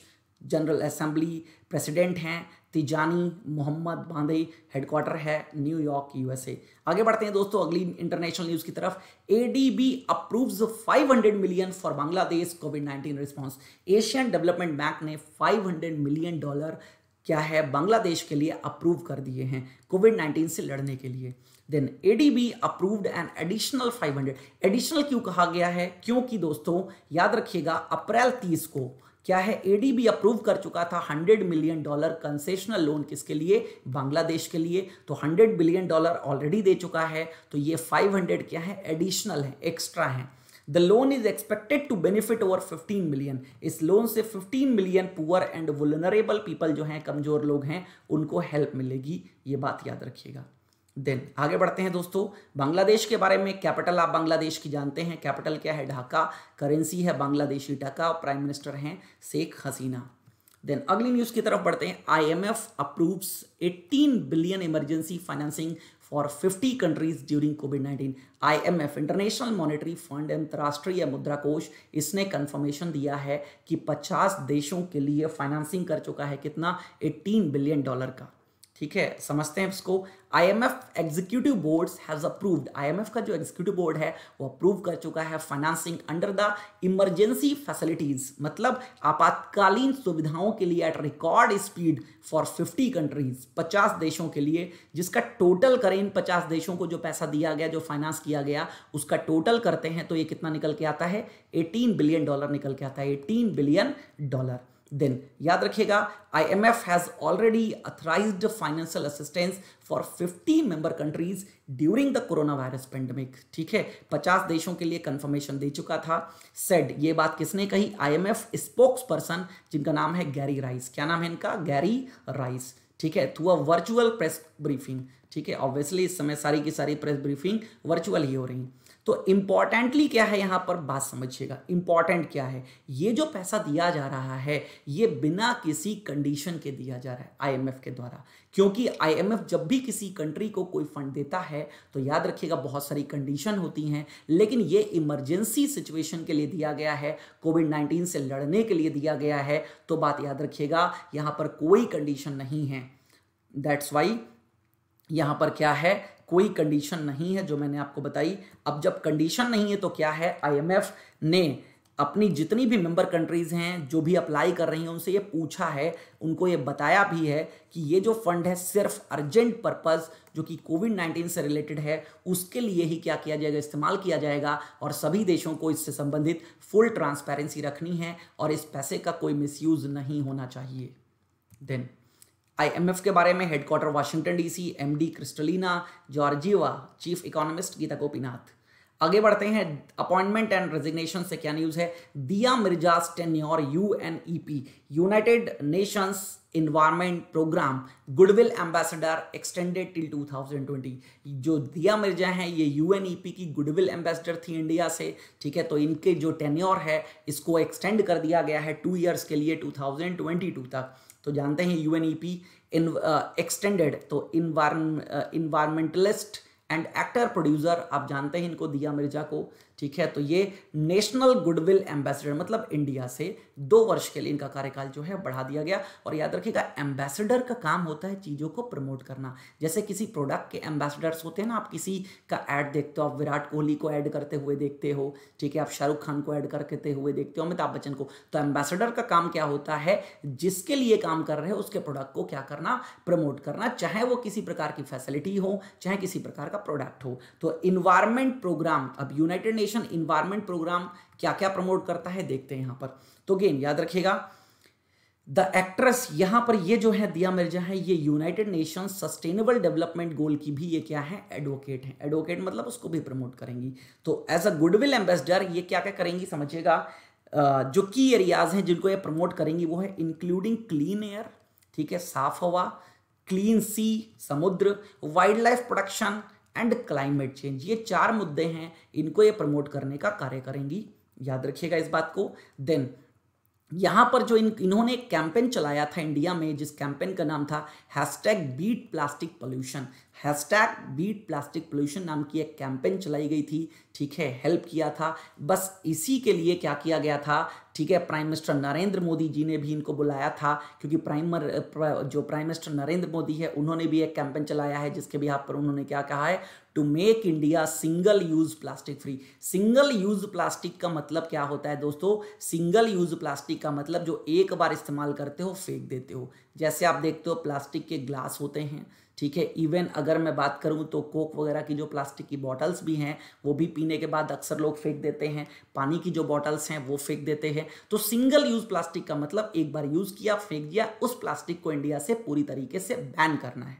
general assembly president हैं तिजानी मोहम्मद बांदई हेडक्वार्टर है न्यूयॉर्क यूएसए आगे बढ़ते हैं दोस्तों अगली इंटरनेशनल न्यूज की तरफ ADB approves 500 million for Bangladesh COVID 19 response Asian Development Bank ने 500 मिलियन डॉलर क्या है बांग्लादेश के लिए अप्रूव कर दिए हैं कोविड 19 से लड़ने के लिए then ADB approved an additional 500 additional क्यों कहा गया है क्योंकि दोस्तों याद रखिएगा अप्रैल 30 को क्या है एडीबी अप्रूव कर चुका था 100 मिलियन डॉलर कंसेशनल लोन किसके लिए बांग्लादेश के लिए तो 100 बिलियन डॉलर ऑलरेडी दे चुका है तो ये 500 क्या है एडिशनल है एक्स्ट्रा है the loan is expected to benefit over 15 million इस लोन से 15 million poor and vulnerable people जो हैं कमजोर लोग हैं उनको हेल्प मिलेगी ये बात याद रखिएगा देन आगे बढ़ते हैं दोस्तों बांग्लादेश के बारे में कैपिटल आप बांग्लादेश की जानते हैं कैपिटल क्या है ढाका करेंसी है बांग्लादेशी ढाका प्राइम मिनिस्टर हैं शेख हसीना देन अगली न्यूज की तरफ बढ़ते हैं IMF approves 18 billion emergency financing for 50 countries during Covid 19 IMF International Monetary Fund अंतर्राष्ट्रीय मुद्रा कोष इसने कंफर्मेशन दिया है कि 50 देशों के लिए फाइनेंसिंग कर चुका है कितना 18 बिलियन डॉलर का ठीक है समझते हैं इसको IMF executive boards has approved IMF का जो एग्जीक्यूटिव बोर्ड है वो अप्रूव कर चुका है financing under the emergency facilities मतलब आपातकालीन सुविधाओं के लिए at record speed for 50 countries 50 देशों के लिए जिसका टोटल करें इन पचास देशों को जो पैसा दिया गया जो फाइनेंस किया गया उसका टोटल करते हैं तो ये कितना निकल के आता है एटीन बिलियन डॉलर निकल के आता है एटीन बिलियन डॉलर दिन याद रखिएगा IMF has already authorise financial assistance for 50 member countries during the corona virus pandemic ठीक है 50 देशों के लिए कंफर्मेशन दे चुका था सेड ये बात किसने कही आईएमएफ स्पोक्स पर्सन जिनका नाम है गैरी राइस क्या नाम है इनका गैरी राइस ठीक है through a virtual press briefing ठीक है ऑब्वियसली इस समय सारी की सारी प्रेस ब्रीफिंग वर्चुअल ही हो रही है तो इम्पॉर्टेंटली क्या है यहाँ पर बात समझिएगा इंपॉर्टेंट क्या है ये जो पैसा दिया जा रहा है ये बिना किसी कंडीशन के दिया जा रहा है आईएमएफ के द्वारा क्योंकि आईएमएफ जब भी किसी कंट्री को कोई फंड देता है तो याद रखिएगा बहुत सारी कंडीशन होती हैं लेकिन ये इमरजेंसी सिचुएशन के लिए दिया गया है कोविड नाइन्टीन से लड़ने के लिए दिया गया है तो बात याद रखिएगा यहाँ पर कोई कंडीशन नहीं है दैट्स वाई यहाँ पर क्या है कोई कंडीशन नहीं है जो मैंने आपको बताई अब जब कंडीशन नहीं है तो क्या है आईएमएफ ने अपनी जितनी भी मेंबर कंट्रीज़ हैं जो भी अप्लाई कर रही हैं उनसे ये पूछा है उनको ये बताया भी है कि ये जो फंड है सिर्फ अर्जेंट पर्पस जो कि कोविड 19 से रिलेटेड है उसके लिए ही क्या किया जाएगा इस्तेमाल किया जाएगा और सभी देशों को इससे संबंधित फुल ट्रांसपेरेंसी रखनी है और इस पैसे का कोई मिस नहीं होना चाहिए देन आईएमएफ के बारे में headquarter Washington DC MD Kristalina Georgieva chief economist Gita Gopinath आगे बढ़ते हैं अपॉइंटमेंट एंड रेजिग्नेशन से क्या न्यूज है Dia an tenure P United Nations Environment Programme goodwill ambassador extended till 2020 जो दिया मिर्जा हैं ये यू एन ई पी की गुडविल एम्बेसडर थी इंडिया से ठीक है तो इनके जो टेन्योर है इसको एक्सटेंड कर दिया गया है टू ईयर्स के लिए 2022 तक तो जानते हैं U N E P in extended तो इन्वायरमेंटलिस्ट एंड एक्टर प्रोड्यूसर आप जानते हैं इनको दिया मिर्जा को ठीक है तो ये नेशनल गुडविल एम्बेसडर मतलब इंडिया से दो वर्ष के लिए इनका कार्यकाल जो है बढ़ा दिया गया और याद रखिएगा एम्बेसडर का काम होता है चीज़ों को प्रमोट करना जैसे किसी प्रोडक्ट के एम्बेसडर्स होते हैं ना आप किसी का ऐड देखते हो आप विराट कोहली को ऐड करते हुए देखते हो ठीक है आप शाहरुख खान को ऐड करते हुए देखते हो अमिताभ बच्चन को तो एम्बेसडर का काम क्या होता है जिसके लिए काम कर रहे हो उसके प्रोडक्ट को क्या करना प्रमोट करना चाहे वो किसी प्रकार की फैसिलिटी हो चाहे किसी प्रकार का प्रोडक्ट हो तो इन्वायरमेंट प्रोग्राम अब यूनाइटेड नेशन इन्वायरमेंट प्रोग्राम क्या क्या प्रमोट करता है देखते हैं यहाँ पर तो गेन याद रखिएगा द एक्ट्रेस यहां पर ये जो है दिया मिर्जा है ये United Nation sustainable development goal की भी ये क्या है एडवोकेट है एडवोकेट मतलब उसको भी प्रमोट करेंगी तो एज अ गुडविल एम्बेसडर ये क्या क्या करेंगी समझिएगा जो की एरियाज हैं जिनको ये प्रमोट करेंगी वो है इंक्लूडिंग क्लीन एयर ठीक है साफ हवा क्लीन सी समुद्र wild life production and climate change ये चार मुद्दे हैं इनको ये प्रमोट करने का कार्य करेंगी याद रखिएगा इस बात को देन यहाँ पर जो इन इन्होंने एक कैंपेन चलाया था इंडिया में जिस कैंपेन का नाम था hashtag beat plastic pollution hashtag beat plastic pollution नाम की एक कैंपेन चलाई गई थी ठीक है हेल्प किया था बस इसी के लिए क्या किया गया था ठीक है प्राइम मिनिस्टर नरेंद्र मोदी जी ने भी इनको बुलाया था क्योंकि प्राइमर जो प्राइम मिनिस्टर नरेंद्र मोदी है उन्होंने भी एक कैंपेन चलाया है जिसके भी आप पर उन्होंने क्या कहा है to make India single use plastic free single use plastic का मतलब क्या होता है दोस्तों सिंगल यूज प्लास्टिक का मतलब जो एक बार इस्तेमाल करते हो फेंक देते हो जैसे आप देखते हो प्लास्टिक के ग्लास होते हैं ठीक है इवन अगर मैं बात करूं तो कोक वगैरह की जो प्लास्टिक की बॉटल्स भी हैं वो भी पीने के बाद अक्सर लोग फेंक देते हैं पानी की जो बॉटल्स हैं वो फेंक देते हैं तो सिंगल यूज़ प्लास्टिक का मतलब एक बार यूज़ किया फेंक दिया उस प्लास्टिक को इंडिया से पूरी तरीके से बैन करना है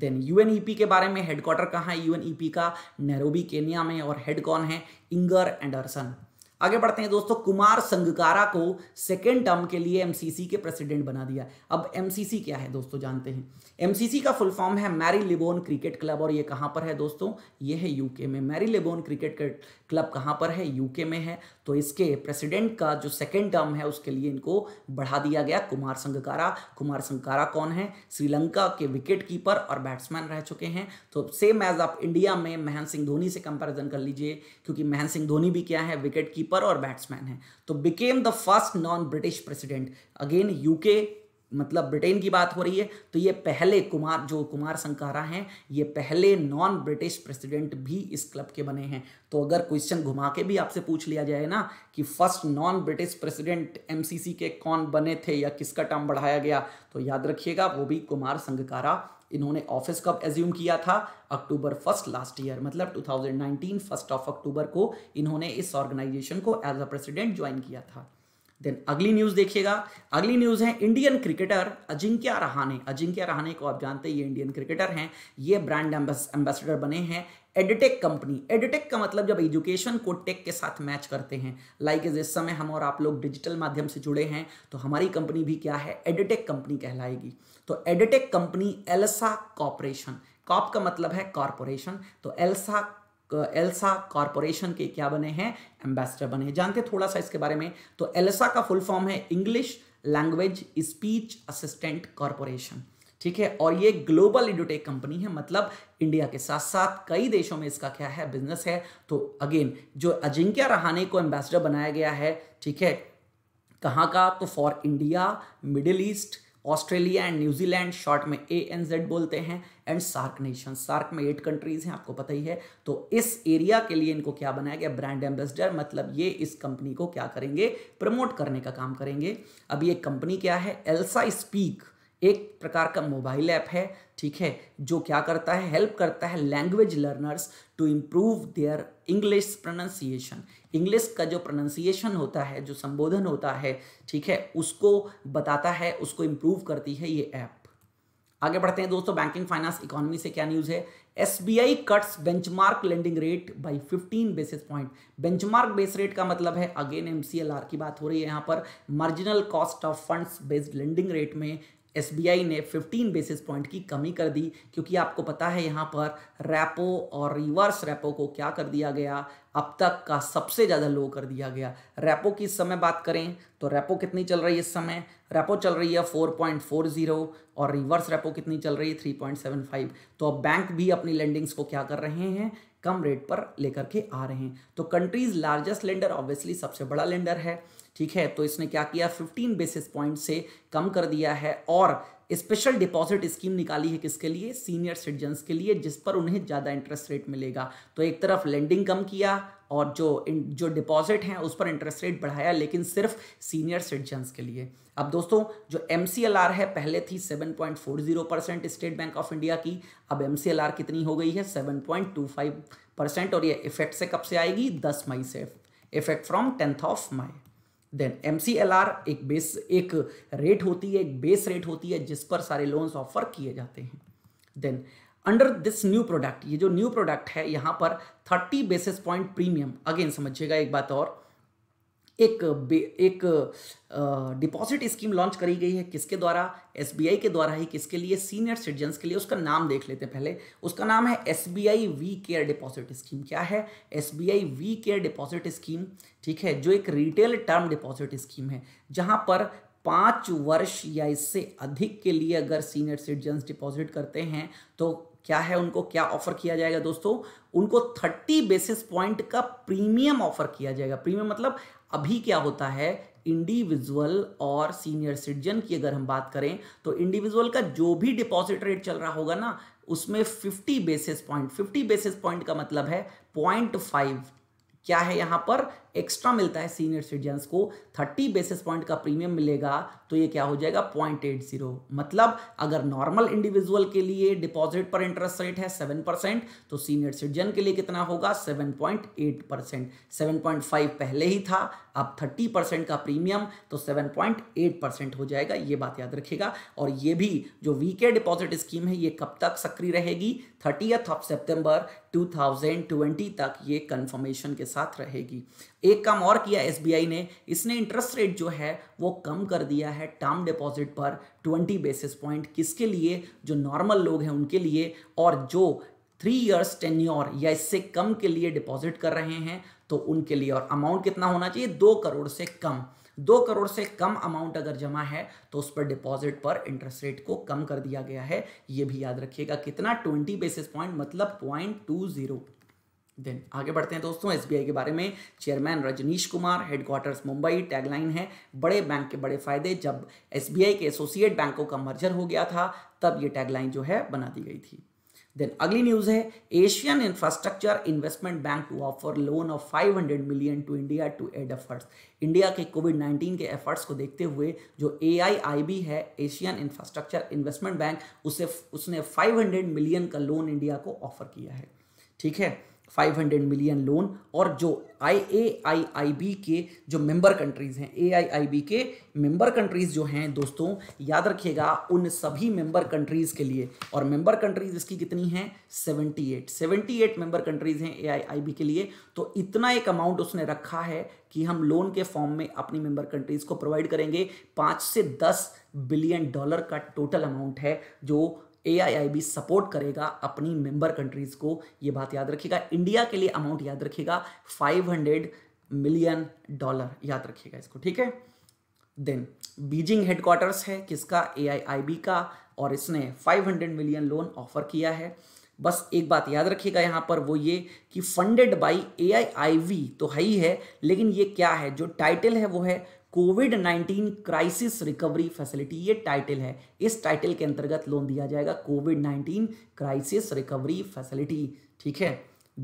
देन यूएनईपी e के बारे में हेडक्वार्टर कहाँ है यूएनईपी e का नैरोबी केनिया में और हेड कौन है इंगर एंडरसन आगे बढ़ते हैं दोस्तों कुमार संगकारा को सेकेंड टर्म के लिए एमसीसी के प्रेसिडेंट बना दिया अब एमसीसी क्या है दोस्तों जानते हैं एमसीसी का फुल फॉर्म है मैरी लिबोन क्रिकेट क्लब और ये कहां पर है दोस्तों ये है यूके में मैरी लिबोन क्रिकेट क्लब कहां पर है यूके में है तो इसके प्रेसिडेंट का जो सेकेंड टर्म है उसके लिए इनको बढ़ा दिया गया कुमार संगकारा कुमार संगकारा कौन है श्रीलंका के विकेट कीपर और बैट्समैन रह चुके हैं तो सेम एज आप इंडिया में महेंद्र सिंह धोनी से कंपेरिजन कर लीजिए क्योंकि महेंद्र सिंह धोनी भी क्या है विकेट कीपर कीपर और बैट्समैन है तो became the first non British president again UK मतलब ब्रिटेन की बात हो रही है तो ये पहले कुमार जो कुमार संकारा हैं ये पहले नॉन ब्रिटिश प्रेसिडेंट भी इस क्लब के बने हैं तो अगर क्वेश्चन घुमा के भी आपसे पूछ लिया जाए ना कि first non British president MCC के कौन बने थे या किसका टर्म बढ़ाया गया तो याद रखिएगा वो भी कुमार संगकारा इन्होंने ऑफिस कब एज्यूम किया था अक्टूबर फर्स्ट लास्ट ईयर मतलब 2019 फर्स्ट ऑफ अक्टूबर को इन्होंने इस ऑर्गेनाइजेशन को एज अ प्रेसिडेंट ज्वाइन किया था देन अगली न्यूज देखिएगा अगली न्यूज है इंडियन क्रिकेटर अजिंक्य रहाने अजिंक्य रहाने को आप जानते हैं ये इंडियन क्रिकेटर हैं ये ब्रांड एम्बेसडर बने हैं एडटेक कंपनी एडटेक का मतलब जब एजुकेशन को टेक के साथ मैच करते हैं लाइक like इस समय हम और आप लोग डिजिटल माध्यम से जुड़े हैं तो हमारी कंपनी भी क्या है एडटेक कंपनी कहलाएगी तो edtech company ELSA corporation corp का मतलब है कॉरपोरेशन तो एल्सा एल्सा कॉरपोरेशन के क्या बने हैं एम्बेसडर बने हैं जानते थोड़ा सा इसके बारे में तो एल्सा का फुल फॉर्म है English language speech assistant corporation ठीक है और ये ग्लोबल इडोटेक कंपनी है मतलब इंडिया के साथ साथ कई देशों में इसका क्या है बिजनेस है तो अगेन जो अजिंक्य रहाने को एम्बेसडर बनाया गया है ठीक है कहाँ का तो for India Middle East Australia and New Zealand short में ए एन जेड बोलते हैं एंड सार्क नेशन सार्क में एट कंट्रीज हैं आपको पता ही है तो इस एरिया के लिए इनको क्या बनाया गया ब्रांड एम्बेसडर मतलब ये इस कंपनी को क्या करेंगे प्रमोट करने का काम करेंगे अब ये कंपनी क्या है एल्सा स्पीक एक प्रकार का मोबाइल ऐप है ठीक है जो क्या करता है हेल्प करता है language learners to improve their English pronunciation English का जो प्रोनाउंसिएशन होता है जो संबोधन होता है ठीक है उसको बताता है उसको इम्प्रूव करती है ये ऐप आगे बढ़ते हैं दोस्तों बैंकिंग फाइनेंस इकोनॉमी से क्या न्यूज है S B I cuts benchmark lending rate by fifteen basis point benchmark base rate का मतलब है अगेन आर की बात हो रही है यहाँ पर marginal cost of funds based lending rate में एस ने 15 बेसिस पॉइंट की कमी कर दी क्योंकि आपको पता है यहाँ पर रैपो और रिवर्स रैपो को क्या कर दिया गया अब तक का सबसे ज़्यादा लो कर दिया गया रैपो की इस समय बात करें तो रैपो कितनी चल रही है इस समय रैपो चल रही है 4.40 और रिवर्स रैपो कितनी चल रही है 3.75 तो अब बैंक भी अपनी लेंडिंग्स को क्या कर रहे हैं कम रेट पर लेकर के आ रहे हैं तो कंट्रीज लार्जेस्ट लेंडर ऑब्वियसली सबसे बड़ा लेंडर है ठीक है तो इसने क्या किया 15 बेसिस पॉइंट से कम कर दिया है और स्पेशल डिपॉजिट स्कीम निकाली है किसके लिए सीनियर सिटीजन्स के लिए जिस पर उन्हें ज़्यादा इंटरेस्ट रेट मिलेगा तो एक तरफ लेंडिंग कम किया और जो जो डिपॉजिट हैं उस पर इंटरेस्ट रेट बढ़ाया लेकिन सिर्फ सीनियर सिटीजन्स के लिए अब दोस्तों जो एम है पहले थी 7.40 percent State Bank of India की अब एम कितनी हो गई है 7.25 परसेंट और ये इफेक्ट से कब से आएगी 10 मई से effect from tenth of May then M एक बेस एक रेट होती है एक बेस रेट होती है जिस पर सारे लोन्स ऑफर किए जाते हैं then under this new product ये जो न्यू प्रोडक्ट है यहाँ पर thirty basis point premium again समझिएगा एक बात और एक एक डिपॉजिट स्कीम लॉन्च करी गई है किसके द्वारा एसबीआई के द्वारा ही किसके लिए सीनियर सिटीजन के लिए उसका नाम देख लेते हैं पहले उसका नाम है S B I we care deposit scheme क्या है S B I we care deposit scheme ठीक है जो एक रिटेल टर्म डिपॉजिट स्कीम है जहां पर पाँच वर्ष या इससे अधिक के लिए अगर सीनियर सिटीजन डिपॉजिट करते हैं तो क्या है उनको क्या ऑफर किया जाएगा दोस्तों उनको 30 बेसिस पॉइंट का प्रीमियम ऑफर किया जाएगा प्रीमियम मतलब अभी क्या होता है इंडिविजुअल और सीनियर सिटीजन की अगर हम बात करें तो इंडिविजुअल का जो भी डिपॉजिट रेट चल रहा होगा ना उसमें 50 बेसिस पॉइंट 50 बेसिस पॉइंट का मतलब है पॉइंट फाइव क्या है यहां पर एक्स्ट्रा मिलता है सीनियर सिटीजन को 30 बेसिस पॉइंट का प्रीमियम मिलेगा तो ये क्या हो जाएगा पॉइंट एट जीरो मतलब अगर नॉर्मल इंडिविजुअल के लिए डिपॉजिट पर इंटरेस्ट रेट है सेवन परसेंट तो सीनियर सिटीजन के लिए कितना होगा seven point eight percent seven point five पहले ही था अब थर्टी परसेंट का प्रीमियम तो सेवन पॉइंट एट परसेंट हो जाएगा ये बात याद रखिएगा और ये भी जो वीके डिपॉजिट स्कीम है ये कब तक सक्रिय रहेगी थर्टी ऑफ सितंबर 2020 तक ये कंफर्मेशन के साथ रहेगी एक काम और किया एस ने इसने इंटरेस्ट रेट जो है वो कम कर दिया है टर्म डिपॉजिट पर 20 बेसिस पॉइंट किसके लिए जो नॉर्मल लोग हैं उनके लिए और जो थ्री इयर्स टेन्योर या इससे कम के लिए डिपॉजिट कर रहे हैं तो उनके लिए और अमाउंट कितना होना चाहिए दो करोड़ से कम दो करोड़ से कम अमाउंट अगर जमा है तो उस पर डिपॉजिट पर इंटरेस्ट रेट को कम कर दिया गया है ये भी याद रखिएगा कितना ट्वेंटी बेसिस पॉइंट मतलब पॉइंट टू जीरो देन आगे बढ़ते हैं दोस्तों एसबीआई के बारे में chairman Rajnish Kumar headquarters Mumbai tagline है बड़े बैंक के बड़े फायदे जब एसबीआई के एसोसिएट बैंकों का मर्जर हो गया था तब ये टैगलाइन जो है बना दी गई थी देन अगली न्यूज है Asian infrastructure investment bank to offer loan of 500 million to India to aid efforts India के कोविड 19 के एफर्ट्स को देखते हुए जो ए है एशियन इंफ्रास्ट्रक्चर इन्वेस्टमेंट बैंक उसे उसने 500 मिलियन का लोन इंडिया को ऑफर किया है ठीक है 500 मिलियन लोन और जो आई ए आई आई बी के जो मेंबर कंट्रीज़ हैं ए आई आई बी के मेंबर कंट्रीज़ जो हैं दोस्तों याद रखिएगा उन सभी मेंबर कंट्रीज़ के लिए और मेंबर कंट्रीज़ इसकी कितनी हैं 78 78 मेंबर कंट्रीज़ हैं ए आई आई बी के लिए तो इतना एक अमाउंट उसने रखा है कि हम लोन के फॉर्म में अपनी मेंबर कंट्रीज़ को प्रोवाइड करेंगे पाँच से दस बिलियन डॉलर का टोटल अमाउंट है जो ए सपोर्ट करेगा अपनी मेंबर कंट्रीज को ये बात याद रखिएगा इंडिया के लिए अमाउंट याद रखिएगा 500 मिलियन डॉलर याद रखिएगा इसको ठीक है देन बीजिंग हेडक्वार्टर्स है किसका ए का और इसने 500 मिलियन लोन ऑफर किया है बस एक बात याद रखिएगा यहाँ पर वो ये कि फंडेड बाई ए तो है ही है लेकिन ये क्या है जो टाइटल है वो है कोविड 19 क्राइसिस रिकवरी फैसिलिटी ये टाइटल है इस टाइटल के अंतर्गत लोन दिया जाएगा कोविड 19 क्राइसिस रिकवरी फैसिलिटी ठीक है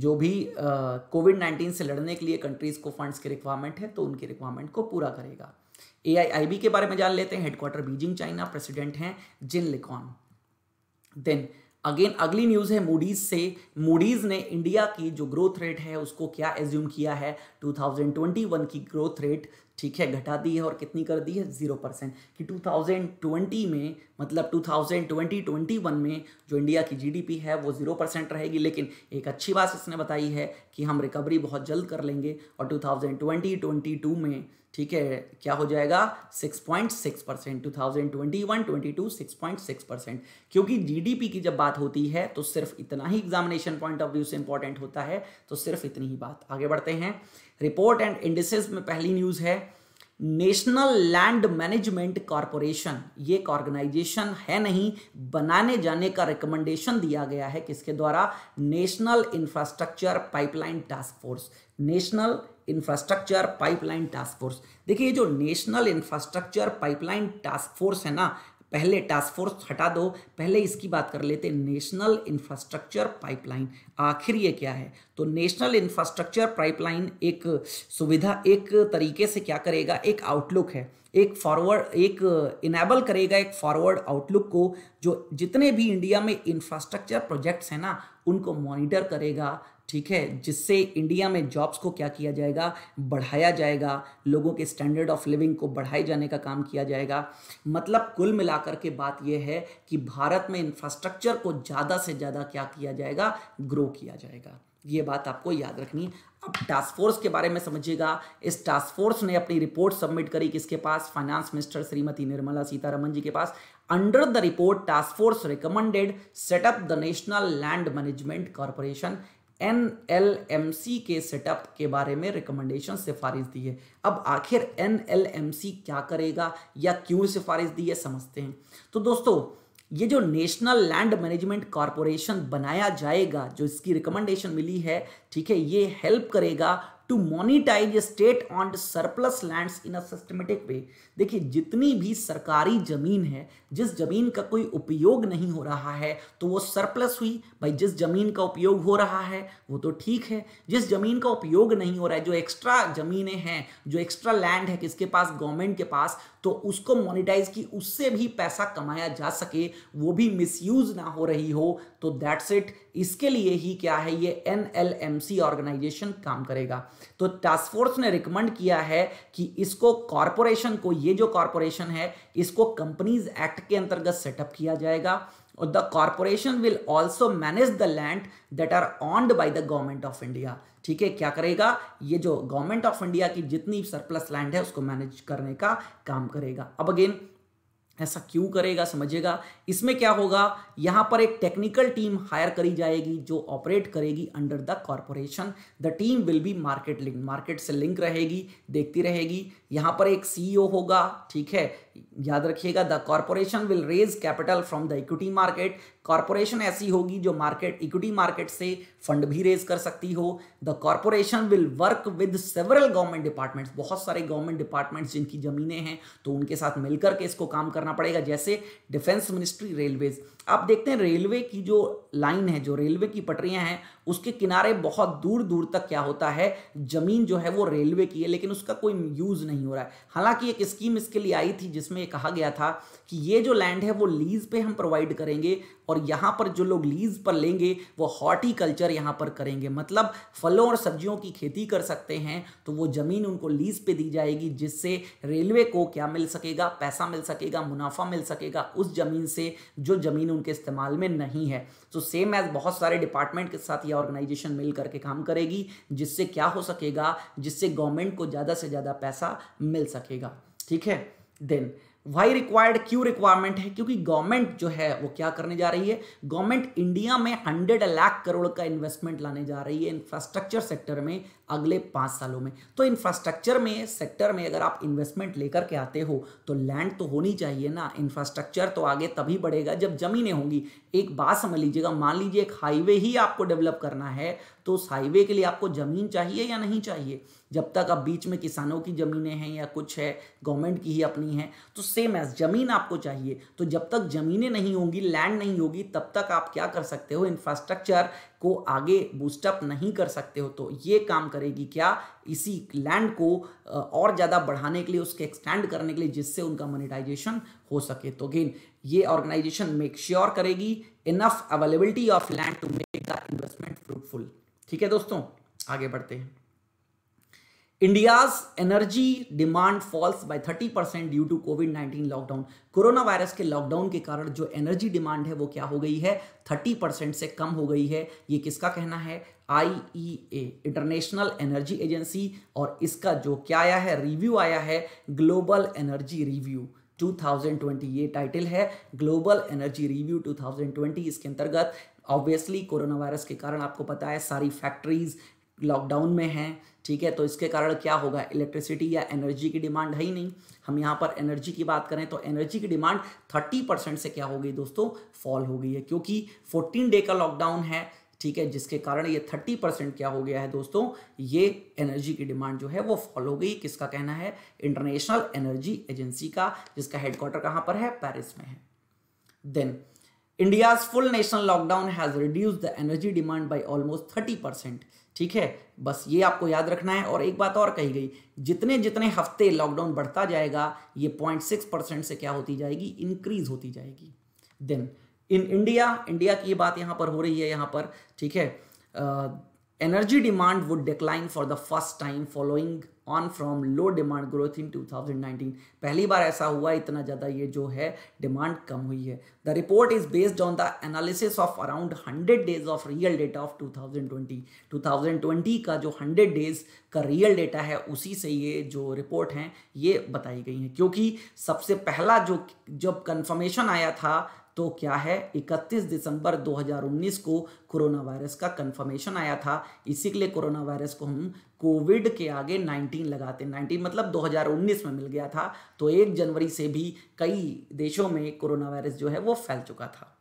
जो भी कोविड uh, 19 से लड़ने के लिए कंट्रीज को फंड्स की रिक्वायरमेंट है तो उनकी रिक्वायरमेंट को पूरा करेगा ए के बारे में जान लेते हैं हेडक्वार्टर बीजिंग चाइना प्रेसिडेंट हैं जिन लिकॉन देन अगेन अगली न्यूज़ है मूडीज से मूडीज ने इंडिया की जो ग्रोथ रेट है उसको क्या एज्यूम किया है 2021 की ग्रोथ रेट ठीक है घटा दी है और कितनी कर दी है ज़ीरो परसेंट कि 2020 में मतलब 2020-21 में जो इंडिया की जीडीपी है वो ज़ीरो परसेंट रहेगी लेकिन एक अच्छी बात इसने बताई है कि हम रिकवरी बहुत जल्द कर लेंगे और 2020-22 में ठीक है क्या हो जाएगा 6.6 percent two thousand twenty one twenty two six point six percent क्योंकि जीडीपी की जब बात होती है तो सिर्फ इतना ही एग्जामिनेशन पॉइंट ऑफ व्यू से इंपॉर्टेंट होता है तो सिर्फ इतनी ही बात आगे बढ़ते हैं रिपोर्ट एंड इंडिसेस में पहली न्यूज है नेशनल लैंड मैनेजमेंट कॉरपोरेशन ये एक ऑर्गेनाइजेशन है नहीं बनाने जाने का रिकमेंडेशन दिया गया है किसके द्वारा national infrastructure pipeline task force national infrastructure pipeline task force देखिए ये जो national infrastructure pipeline task force है ना पहले टास्क फोर्स हटा दो पहले इसकी बात कर लेते नेशनल इंफ्रास्ट्रक्चर पाइपलाइन आखिर ये क्या है तो नेशनल इंफ्रास्ट्रक्चर पाइपलाइन एक सुविधा एक तरीके से क्या करेगा एक आउटलुक है एक फॉरवर्ड एक इनेबल करेगा एक फॉरवर्ड आउटलुक को जो जितने भी इंडिया में इंफ्रास्ट्रक्चर प्रोजेक्ट्स हैं ना उनको मॉनिटर करेगा ठीक है जिससे इंडिया में जॉब्स को क्या किया जाएगा बढ़ाया जाएगा लोगों के स्टैंडर्ड ऑफ लिविंग को बढ़ाए जाने का काम किया जाएगा मतलब कुल मिलाकर के बात यह है कि भारत में इंफ्रास्ट्रक्चर को ज़्यादा से ज़्यादा क्या किया जाएगा ग्रो किया जाएगा ये बात आपको याद रखनी अब टास्क फोर्स के बारे में समझिएगा इस टास्क फोर्स ने अपनी रिपोर्ट सबमिट करी किसके पास फाइनेंस मिनिस्टर श्रीमती निर्मला सीतारमन जी के पास under the report task force recommended setup the national land management corporation N L M C के सेटअप के बारे में रिकमेंडेशन सिफारिश दी है अब आखिर एन एल एम सी क्या करेगा या क्यों सिफारिश दी है समझते हैं तो दोस्तों ये जो नेशनल लैंड मैनेजमेंट कॉरपोरेशन बनाया जाएगा जो इसकी रिकमेंडेशन मिली है ठीक है ये हेल्प करेगा to monetise state owned surplus lands in a systematic way देखिए जितनी भी सरकारी ज़मीन है जिस ज़मीन का कोई उपयोग नहीं हो रहा है तो वो सरप्लस हुई भाई जिस ज़मीन का उपयोग हो रहा है वो तो ठीक है जिस ज़मीन का उपयोग नहीं हो रहा है जो एक्स्ट्रा ज़मीनें हैं जो एक्स्ट्रा लैंड है किसके पास गवर्नमेंट के पास तो उसको मोनिटाइज की उससे भी पैसा कमाया जा सके वो भी मिसयूज ना हो रही हो तो दैट्स इट इसके लिए ही क्या है ये N L M C organisation काम करेगा तो टास्क फोर्स ने रिकमेंड किया है कि इसको कॉरपोरेशन को ये जो कॉरपोरेशन है इसको कंपनीज एक्ट के अंतर्गत सेटअप किया जाएगा the corporation will also manage the land that are owned by the government of India ठीक है क्या करेगा ये जो गवर्नमेंट ऑफ इंडिया की जितनी सरप्लस लैंड है उसको मैनेज करने का काम करेगा अब अगेन ऐसा क्यों करेगा समझेगा इसमें क्या होगा यहां पर एक टेक्निकल टीम हायर करी जाएगी जो ऑपरेट करेगी under the corporation the team will be market link market से लिंक रहेगी देखती रहेगी यहाँ पर एक सीईओ होगा ठीक है याद रखिएगा the corporation will raise capital from the equity market corporation ऐसी होगी जो मार्केट इक्विटी मार्केट से फंड भी रेज कर सकती हो the corporation will work with several government departments बहुत सारे गवर्नमेंट डिपार्टमेंट्स जिनकी ज़मीनें हैं तो उनके साथ मिलकर के इसको काम करना पड़ेगा जैसे डिफेंस मिनिस्ट्री रेलवेज आप देखते हैं रेलवे की जो लाइन है जो रेलवे की पटरियां हैं उसके किनारे बहुत दूर दूर तक क्या होता है ज़मीन जो है वो रेलवे की है लेकिन उसका कोई यूज़ नहीं हो रहा है हालांकि एक स्कीम इसके लिए आई थी जिसमें कहा गया था कि ये जो लैंड है वो लीज पे हम प्रोवाइड करेंगे और यहाँ पर जो लोग लीज पर लेंगे वो हॉर्टिकल्चर यहाँ पर करेंगे मतलब फलों और सब्जियों की खेती कर सकते हैं तो वो ज़मीन उनको लीज पे दी जाएगी जिससे रेलवे को क्या मिल सकेगा पैसा मिल सकेगा मुनाफा मिल सकेगा उस ज़मीन से जो ज़मीन उनके इस्तेमाल में नहीं है तो सेम एज बहुत सारे डिपार्टमेंट के साथ ये ऑर्गेनाइजेशन मिल करके काम करेगी जिससे क्या हो सकेगा जिससे गवर्नमेंट को ज़्यादा से ज़्यादा पैसा मिल सकेगा ठीक है देन वाई रिक्वायर्ड क्यों रिक्वायरमेंट है क्योंकि गवर्नमेंट जो है वो क्या करने जा रही है गवर्नमेंट इंडिया में हंड्रेड लाख करोड़ का इन्वेस्टमेंट लाने जा रही है इंफ्रास्ट्रक्चर सेक्टर में अगले पाँच सालों में तो इंफ्रास्ट्रक्चर में सेक्टर में अगर आप इन्वेस्टमेंट लेकर के आते हो तो लैंड तो होनी चाहिए ना इंफ्रास्ट्रक्चर तो आगे तभी बढ़ेगा जब ज़मीनें होंगी एक बात समझ लीजिएगा मान लीजिए एक हाईवे ही आपको डेवलप करना है तो उस हाईवे के लिए आपको ज़मीन चाहिए या नहीं चाहिए जब तक आप बीच में किसानों की ज़मीनें हैं या कुछ है गवर्नमेंट की ही अपनी है तो सेम एज ज़मीन आपको चाहिए तो जब तक ज़मीनें नहीं होंगी लैंड नहीं होगी तब तक आप क्या कर सकते हो इंफ्रास्ट्रक्चर को आगे बूस्टअप नहीं कर सकते हो तो ये काम करेगी क्या इसी लैंड को और ज़्यादा बढ़ाने के लिए उसके एक्सटेंड करने के लिए जिससे उनका मोनिटाइजेशन हो सके तो अगेन ये ऑर्गेनाइजेशन मेक श्योर करेगी enough availability of land to make the investment fruitful ठीक है दोस्तों आगे बढ़ते हैं energy demand falls falls thirty 30% due to COVID lockdown corona virus के लॉकडाउन के कारण जो एनर्जी डिमांड है वो क्या हो गई है 30% से कम हो गई है ये किसका कहना है ए इंटरनेशनल एनर्जी एजेंसी और इसका जो क्या आया है रिव्यू आया है ग्लोबल एनर्जी रिव्यू 2020 ये टाइटल है ग्लोबल एनर्जी रिव्यू 2020 इसके अंतर्गत ऑब्वियसली कोरोना वायरस के कारण आपको पता है सारी फैक्ट्रीज लॉकडाउन में हैं ठीक है तो इसके कारण क्या होगा इलेक्ट्रिसिटी या एनर्जी की डिमांड है ही नहीं हम यहाँ पर एनर्जी की बात करें तो एनर्जी की डिमांड 30 परसेंट से क्या हो गई दोस्तों फॉल हो गई है क्योंकि 14 डे का लॉकडाउन है ठीक है जिसके कारण ये 30 परसेंट क्या हो गया है दोस्तों ये एनर्जी की डिमांड जो है वो फॉल हो गई किसका कहना है इंटरनेशनल एनर्जी एजेंसी का जिसका हेडक्वार्टर कहाँ पर है पैरिस में है then India's full national lockdown has reduce the energy demand by almost thirty ठीक है बस ये आपको याद रखना है और एक बात और कही गई जितने जितने हफ्ते लॉकडाउन बढ़ता जाएगा ये पॉइंट सिक्स परसेंट से क्या होती जाएगी इंक्रीज होती जाएगी देन इन इंडिया इंडिया की ये बात यहाँ पर हो रही है यहाँ पर ठीक है energy demand would decline for the first time following on from low demand growth in 2019 पहली बार ऐसा हुआ इतना ज़्यादा ये जो है डिमांड कम हुई है the report is based on the analysis of around 100 days of real data of 2020 2020 का जो 100 डेज का रियल डेटा है उसी से ये जो रिपोर्ट हैं ये बताई गई हैं क्योंकि सबसे पहला जो जब कन्फर्मेशन आया था तो क्या है 31 दिसंबर 2019 को कोरोना वायरस का कंफर्मेशन आया था इसी के लिए कोरोना वायरस को हम कोविड के आगे 19 लगाते 19 मतलब 2019 में मिल गया था तो एक जनवरी से भी कई देशों में कोरोना वायरस जो है वो फैल चुका था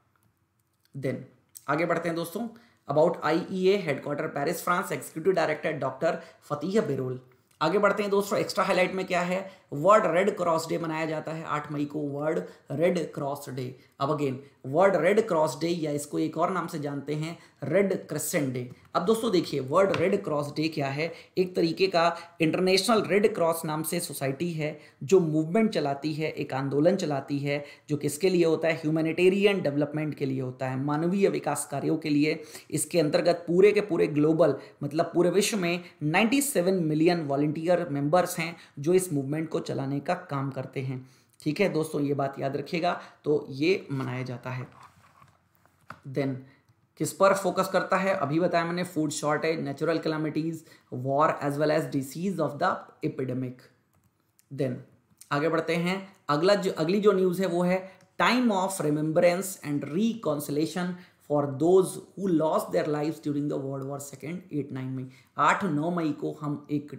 देन आगे बढ़ते हैं दोस्तों about I A headquarter Paris France executive director doctor Fatih Birol आगे बढ़ते हैं दोस्तों एक्स्ट्रा हाईलाइट में क्या है वर्ल्ड रेड क्रॉस डे मनाया जाता है आठ मई को वर्ल्ड रेड क्रॉस डे अब again world Red Cross day या इसको एक और नाम से जानते हैं रेड क्रिसेंट डे अब दोस्तों देखिए वर्ल्ड रेड क्रॉस डे क्या है एक तरीके का इंटरनेशनल रेड क्रॉस नाम से सोसाइटी है जो मूवमेंट चलाती है एक आंदोलन चलाती है जो किसके लिए होता है ह्यूमैनिटेरियन डेवलपमेंट के लिए होता है मानवीय विकास कार्यों के लिए इसके अंतर्गत पूरे के पूरे ग्लोबल मतलब पूरे विश्व में 97 मिलियन वॉल्टियर मेंबर्स हैं जो इस मूवमेंट को चलाने का काम करते हैं ठीक है दोस्तों ये बात याद रखिएगा तो ये मनाया जाता है देन किस पर फोकस करता है अभी बताया मैंने food shortage natural calamities war as well as disease of the epidemic then आगे बढ़ते हैं अगला जो अगली जो न्यूज़ है वो है time of remembrance and reconciliation for those who lost their life during the world war second eight nine May आठ नौ मई को हम एक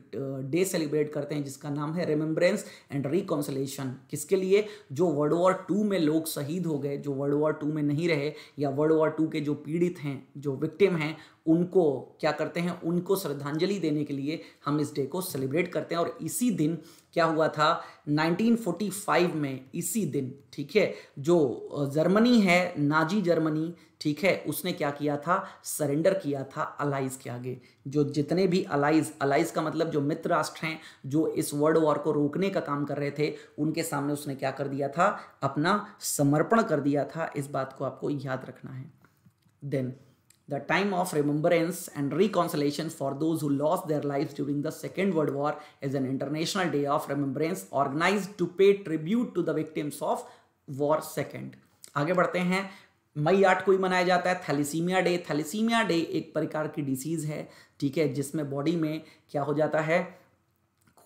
डे सेलिब्रेट करते हैं जिसका नाम है रिमेम्बरेंस एंड रिकॉन्सलेशन किसके लिए जो वर्ल्ड वॉर टू में लोग शहीद हो गए जो वर्ल्ड वॉर टू में नहीं रहे या वर्ल्ड वॉर टू के जो पीड़ित हैं जो विक्टिम हैं उनको क्या करते हैं उनको श्रद्धांजलि देने के लिए हम इस डे को सेलिब्रेट करते हैं और इसी दिन क्या हुआ था 1945 में इसी दिन ठीक है जो जर्मनी है नाजी जर्मनी ठीक है उसने क्या किया था सरेंडर किया था अलाइज के आगे जो जितने भी अलाइज अलाइज का मतलब जो मित्र राष्ट्र हैं जो इस वर्ल्ड वॉर को रोकने का काम कर रहे थे उनके सामने उसने क्या कर दिया था अपना समर्पण कर दिया था इस बात को आपको याद रखना है then the time of remembrance and reconciliation for those who lost their lives during the Second World War is an international day of remembrance organized to pay tribute to the victims of war second आगे बढ़ते हैं मई आठ को ही मनाया जाता है thalassemia day thalassemia day एक प्रकार की डिसीज़ है ठीक है जिसमें बॉडी में क्या हो जाता है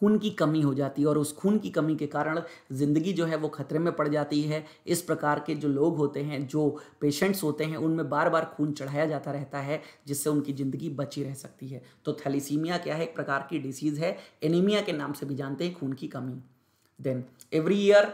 खून की कमी हो जाती है और उस खून की कमी के कारण ज़िंदगी जो है वो खतरे में पड़ जाती है इस प्रकार के जो लोग होते हैं जो पेशेंट्स होते हैं उनमें बार बार खून चढ़ाया जाता रहता है जिससे उनकी ज़िंदगी बची रह सकती है तो थैलीसीमिया क्या है एक प्रकार की डिसीज़ है एनीमिया के नाम से भी जानते हैं खून की कमी देन एवरी ईयर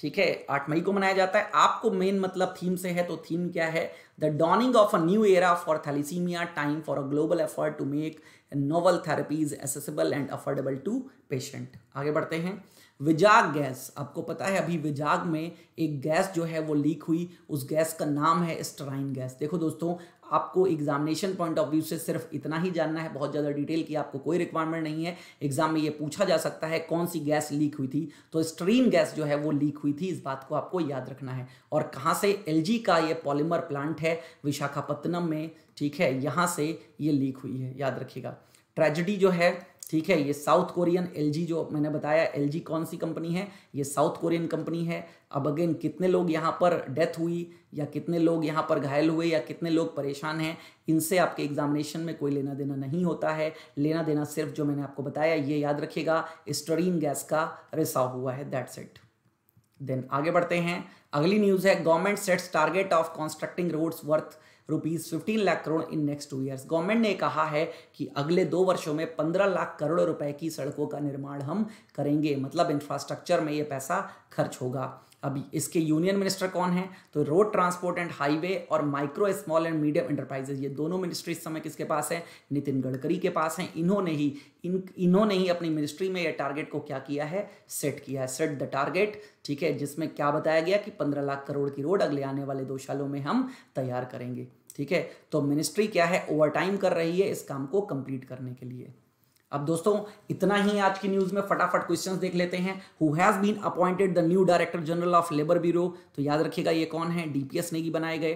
ठीक है आठ मई को मनाया जाता है आपको मेन मतलब थीम से है तो थीम क्या है the dawning of a new era for thalassemia, time for a global effort to make novel therapies accessible and affordable to patient. आगे बढ़ते हैं विजाग गैस आपको पता है अभी विजाग में एक गैस जो है वो लीक हुई उस गैस का नाम है स्टराइन गैस देखो दोस्तों आपको एग्जामिनेशन पॉइंट ऑफ व्यू से सिर्फ इतना ही जानना है बहुत ज़्यादा डिटेल की आपको कोई रिक्वायरमेंट नहीं है एग्जाम में ये पूछा जा सकता है कौन सी गैस लीक हुई थी तो स्ट्रीन गैस जो है वो लीक हुई थी इस बात को आपको याद रखना है और कहाँ से एल का ये पॉलीमर प्लांट है विशाखापत्तनम में ठीक है यहाँ से ये लीक हुई है याद रखिएगा ट्रेजिडी जो है ठीक है ये साउथ कोरियन एलजी जो मैंने बताया एलजी कौन सी कंपनी है ये साउथ कोरियन कंपनी है अब अगेन कितने लोग यहाँ पर डेथ हुई या कितने लोग यहाँ पर घायल हुए या कितने लोग परेशान हैं इनसे आपके एग्जामिनेशन में कोई लेना देना नहीं होता है लेना देना सिर्फ जो मैंने आपको बताया ये याद रखिएगा स्टरीन गैस का रिसाव हुआ है दैट्स इट देन आगे बढ़ते हैं अगली न्यूज़ है government sets target of constructing roads worth rupees fifteen lakh crore in next two years government ने कहा है कि अगले दो वर्षों में पंद्रह लाख करोड़ रुपए की सड़कों का निर्माण हम करेंगे मतलब इंफ्रास्ट्रक्चर में ये पैसा खर्च होगा अब इसके यूनियन मिनिस्टर कौन है तो रोड ट्रांसपोर्ट एंड हाईवे और micro small and medium enterprises ये दोनों मिनिस्ट्री इस समय किसके पास है नितिन गडकरी के पास हैं इन्होंने ही इन इन्होंने ही अपनी मिनिस्ट्री में यह टारगेट को क्या किया है सेट किया है सेट द टारगेट ठीक है जिसमें क्या बताया गया कि पंद्रह लाख करोड़ की रोड अगले आने वाले दो सालों में हम तैयार करेंगे ठीक है तो मिनिस्ट्री क्या है ओवर टाइम कर रही है इस काम को कंप्लीट करने के लिए अब दोस्तों इतना ही आज की न्यूज में फटाफट क्वेश्चंस देख लेते हैं who has been appointed the new director general of labour bureau तो याद रखिएगा ये कौन है डीपीएस नेगी बनाए गए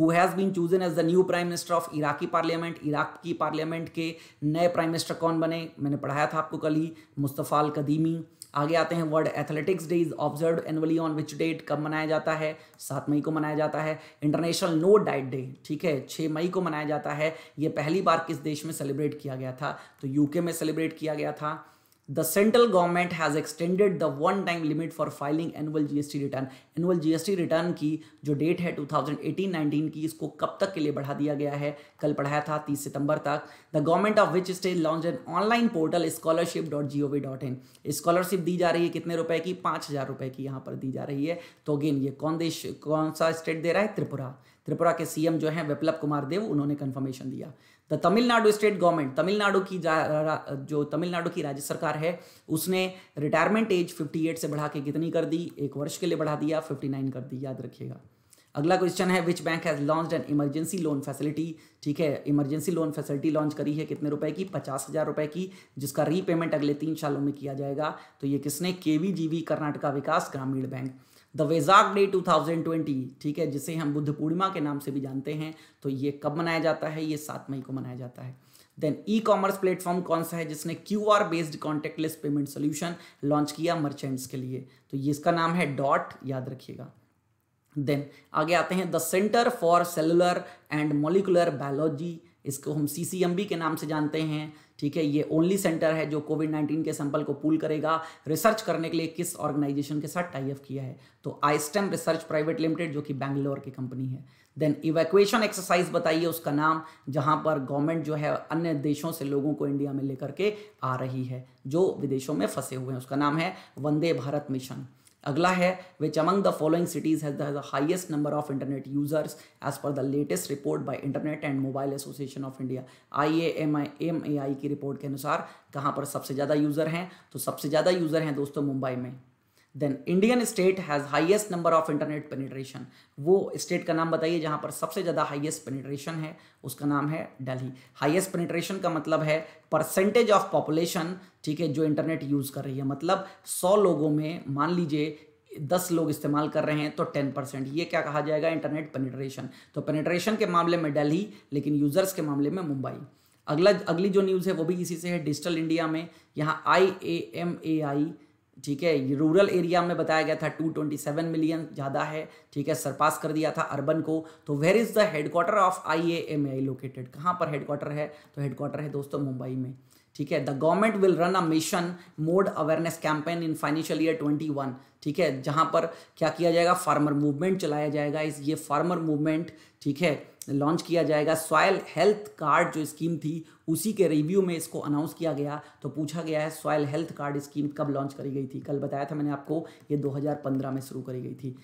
who has been chosen as the new prime minister of Iraqi parliament Iraq की पार्लियामेंट के नए प्राइम मिनिस्टर कौन बने मैंने पढ़ाया था आपको कल ही मुस्तफ़ा कदीमी आगे आते हैं world athletics day is observe annually on which date कब मनाया जाता है सात मई को मनाया जाता है इंटरनेशनल नो डाइट डे ठीक है छः मई को मनाया जाता है ये पहली बार किस देश में सेलिब्रेट किया गया था तो यूके में सेलिब्रेट किया गया था the central government has extended the one time limit for filing annual GST return annual GST return की जो डेट है 2018-19 की इसको कब तक के लिए बढ़ा दिया गया है कल पढ़ाया था 30 सितंबर तक the government of which state launch an online portal scholarship dot G O V dot in scholarship दी जा रही है कितने रुपए की पाँच हज़ार रुपए की यहाँ पर दी जा रही है तो अगेन ये कौन देश कौन सा स्टेट दे रहा है त्रिपुरा त्रिपुरा के सीएम जो हैं विप्लव कुमार देव उन्होंने कंफर्मेशन दिया the Tamil Nadu state government Tamil Nadu की जो तमिलनाडु की राज्य सरकार है उसने रिटायरमेंट एज 58 से बढ़ा के कितनी कर दी एक वर्ष के लिए बढ़ा दिया 59 कर दी याद रखिएगा अगला क्वेश्चन है which bank has launch an emergency loan facility ठीक है इमरजेंसी लोन फैसिलिटी लॉन्च करी है कितने रुपए की पचास हज़ार रुपए की जिसका रीपेमेंट अगले तीन सालों में किया जाएगा तो ये किसने के वी कर्नाटका विकास ग्रामीण बैंक द वेजाक डे 2020 ठीक है जिसे हम बुद्ध पूर्णिमा के नाम से भी जानते हैं तो ये कब मनाया जाता है ये सात मई को मनाया जाता है देन ई कॉमर्स प्लेटफॉर्म कौन सा है जिसने Q R based contactless payment solution launch किया मर्चेंट्स के लिए तो ये इसका नाम है डॉट याद रखिएगा देन आगे आते हैं the centre for cellular and molecular biology इसको हम सी के नाम से जानते हैं ठीक है ये ओनली सेंटर है जो कोविड 19 के सैंपल को पूल करेगा रिसर्च करने के लिए किस ऑर्गेनाइजेशन के साथ टाइप किया है तो आईस्टेम रिसर्च प्राइवेट लिमिटेड जो कि बैंगलोर की कंपनी है देन इवैक्यूएशन एक्सरसाइज बताइए उसका नाम जहां पर गवर्नमेंट जो है अन्य देशों से लोगों को इंडिया में लेकर के आ रही है जो विदेशों में फंसे हुए हैं उसका नाम है वंदे भारत मिशन अगला है which among the following cities has the highest number of internet users as per the latest report by internet and mobile association of India I A M I M A I की रिपोर्ट के अनुसार कहाँ पर सबसे ज़्यादा user हैं तो सबसे ज़्यादा यूज़र हैं दोस्तों मुंबई में then Indian state has highest number of internet penetration वो स्टेट का नाम बताइए जहाँ पर सबसे ज़्यादा हाईएस्ट पेनिट्रेशन है उसका नाम है दिल्ली हाईएस्ट पेनिट्रेशन का मतलब है परसेंटेज ऑफ पॉपुलेशन ठीक है जो इंटरनेट यूज़ कर रही है मतलब सौ लोगों में मान लीजिए दस लोग इस्तेमाल कर रहे हैं तो टेन परसेंट ये क्या कहा जाएगा इंटरनेट पेनिट्रेशन तो पेनिट्रेशन के मामले में दिल्ली लेकिन यूज़र्स के मामले में मुंबई अगला अगली जो न्यूज़ है वो भी इसी से है डिजिटल इंडिया में यहाँ आई ए एम ए आई ठीक है रूरल एरिया में बताया गया था 227 मिलियन ज़्यादा है ठीक है सरपास कर दिया था अर्बन को तो where is the headquarter of I A M I located कहाँ पर हेडक्वार्टर है तो हेडक्वार्टर है दोस्तों मुंबई में ठीक है the government will run a mission mode awareness campaign in financial year 21 ठीक है जहाँ पर क्या किया जाएगा फार्मर मूवमेंट चलाया जाएगा इस ये फार्मर मूवमेंट ठीक है लॉन्च किया जाएगा सॉयल हेल्थ कार्ड जो स्कीम थी उसी के रिव्यू में इसको अनाउंस किया गया तो पूछा गया है सॉयल हेल्थ कार्ड स्कीम कब लॉन्च करी गई थी कल बताया था मैंने आपको ये 2015 में शुरू करी गई थी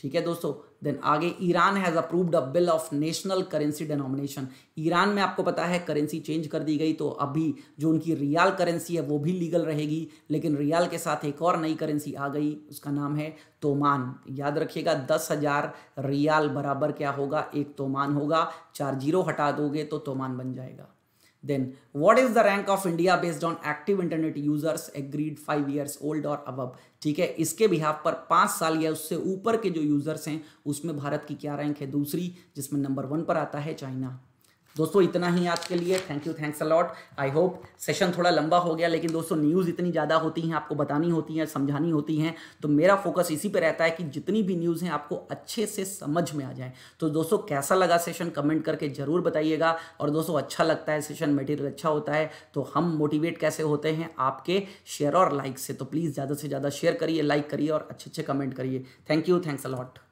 ठीक है दोस्तों देन आगे Iran has approved a bill of national currency denomination Iran में आपको पता है करेंसी चेंज कर दी गई तो अभी जो उनकी रियाल करेंसी है वो भी लीगल रहेगी लेकिन रियाल के साथ एक और नई करेंसी आ गई उसका नाम है तोमान याद रखिएगा दस हज़ार रियाल बराबर क्या होगा एक तोमान होगा चार जीरो हटा दोगे तो तोमान बन जाएगा Then what is the rank of India based on active internet users agreed 5 years old or above? ठीक है इसके बिहाफ पर पाँच साल या उससे ऊपर के जो यूजर्स हैं उसमें भारत की क्या रैंक है दूसरी जिसमें नंबर वन पर आता है चाइना दोस्तों इतना ही आज के लिए thank you thanks a lot I hope session थोड़ा लंबा हो गया लेकिन दोस्तों न्यूज़ इतनी ज़्यादा होती हैं आपको बतानी होती हैं समझानी होती हैं तो मेरा फोकस इसी पर रहता है कि जितनी भी न्यूज़ हैं आपको अच्छे से समझ में आ जाए तो दोस्तों कैसा लगा सेशन कमेंट करके ज़रूर बताइएगा और दोस्तों अच्छा लगता है सेशन मटेरियल अच्छा होता है तो हम मोटिवेट कैसे होते हैं आपके शेयर और लाइक से तो प्लीज़ ज़्यादा से ज़्यादा शेयर करिए लाइक करिए और अच्छे अच्छे कमेंट करिए थैंक यू थैंक्स अलॉट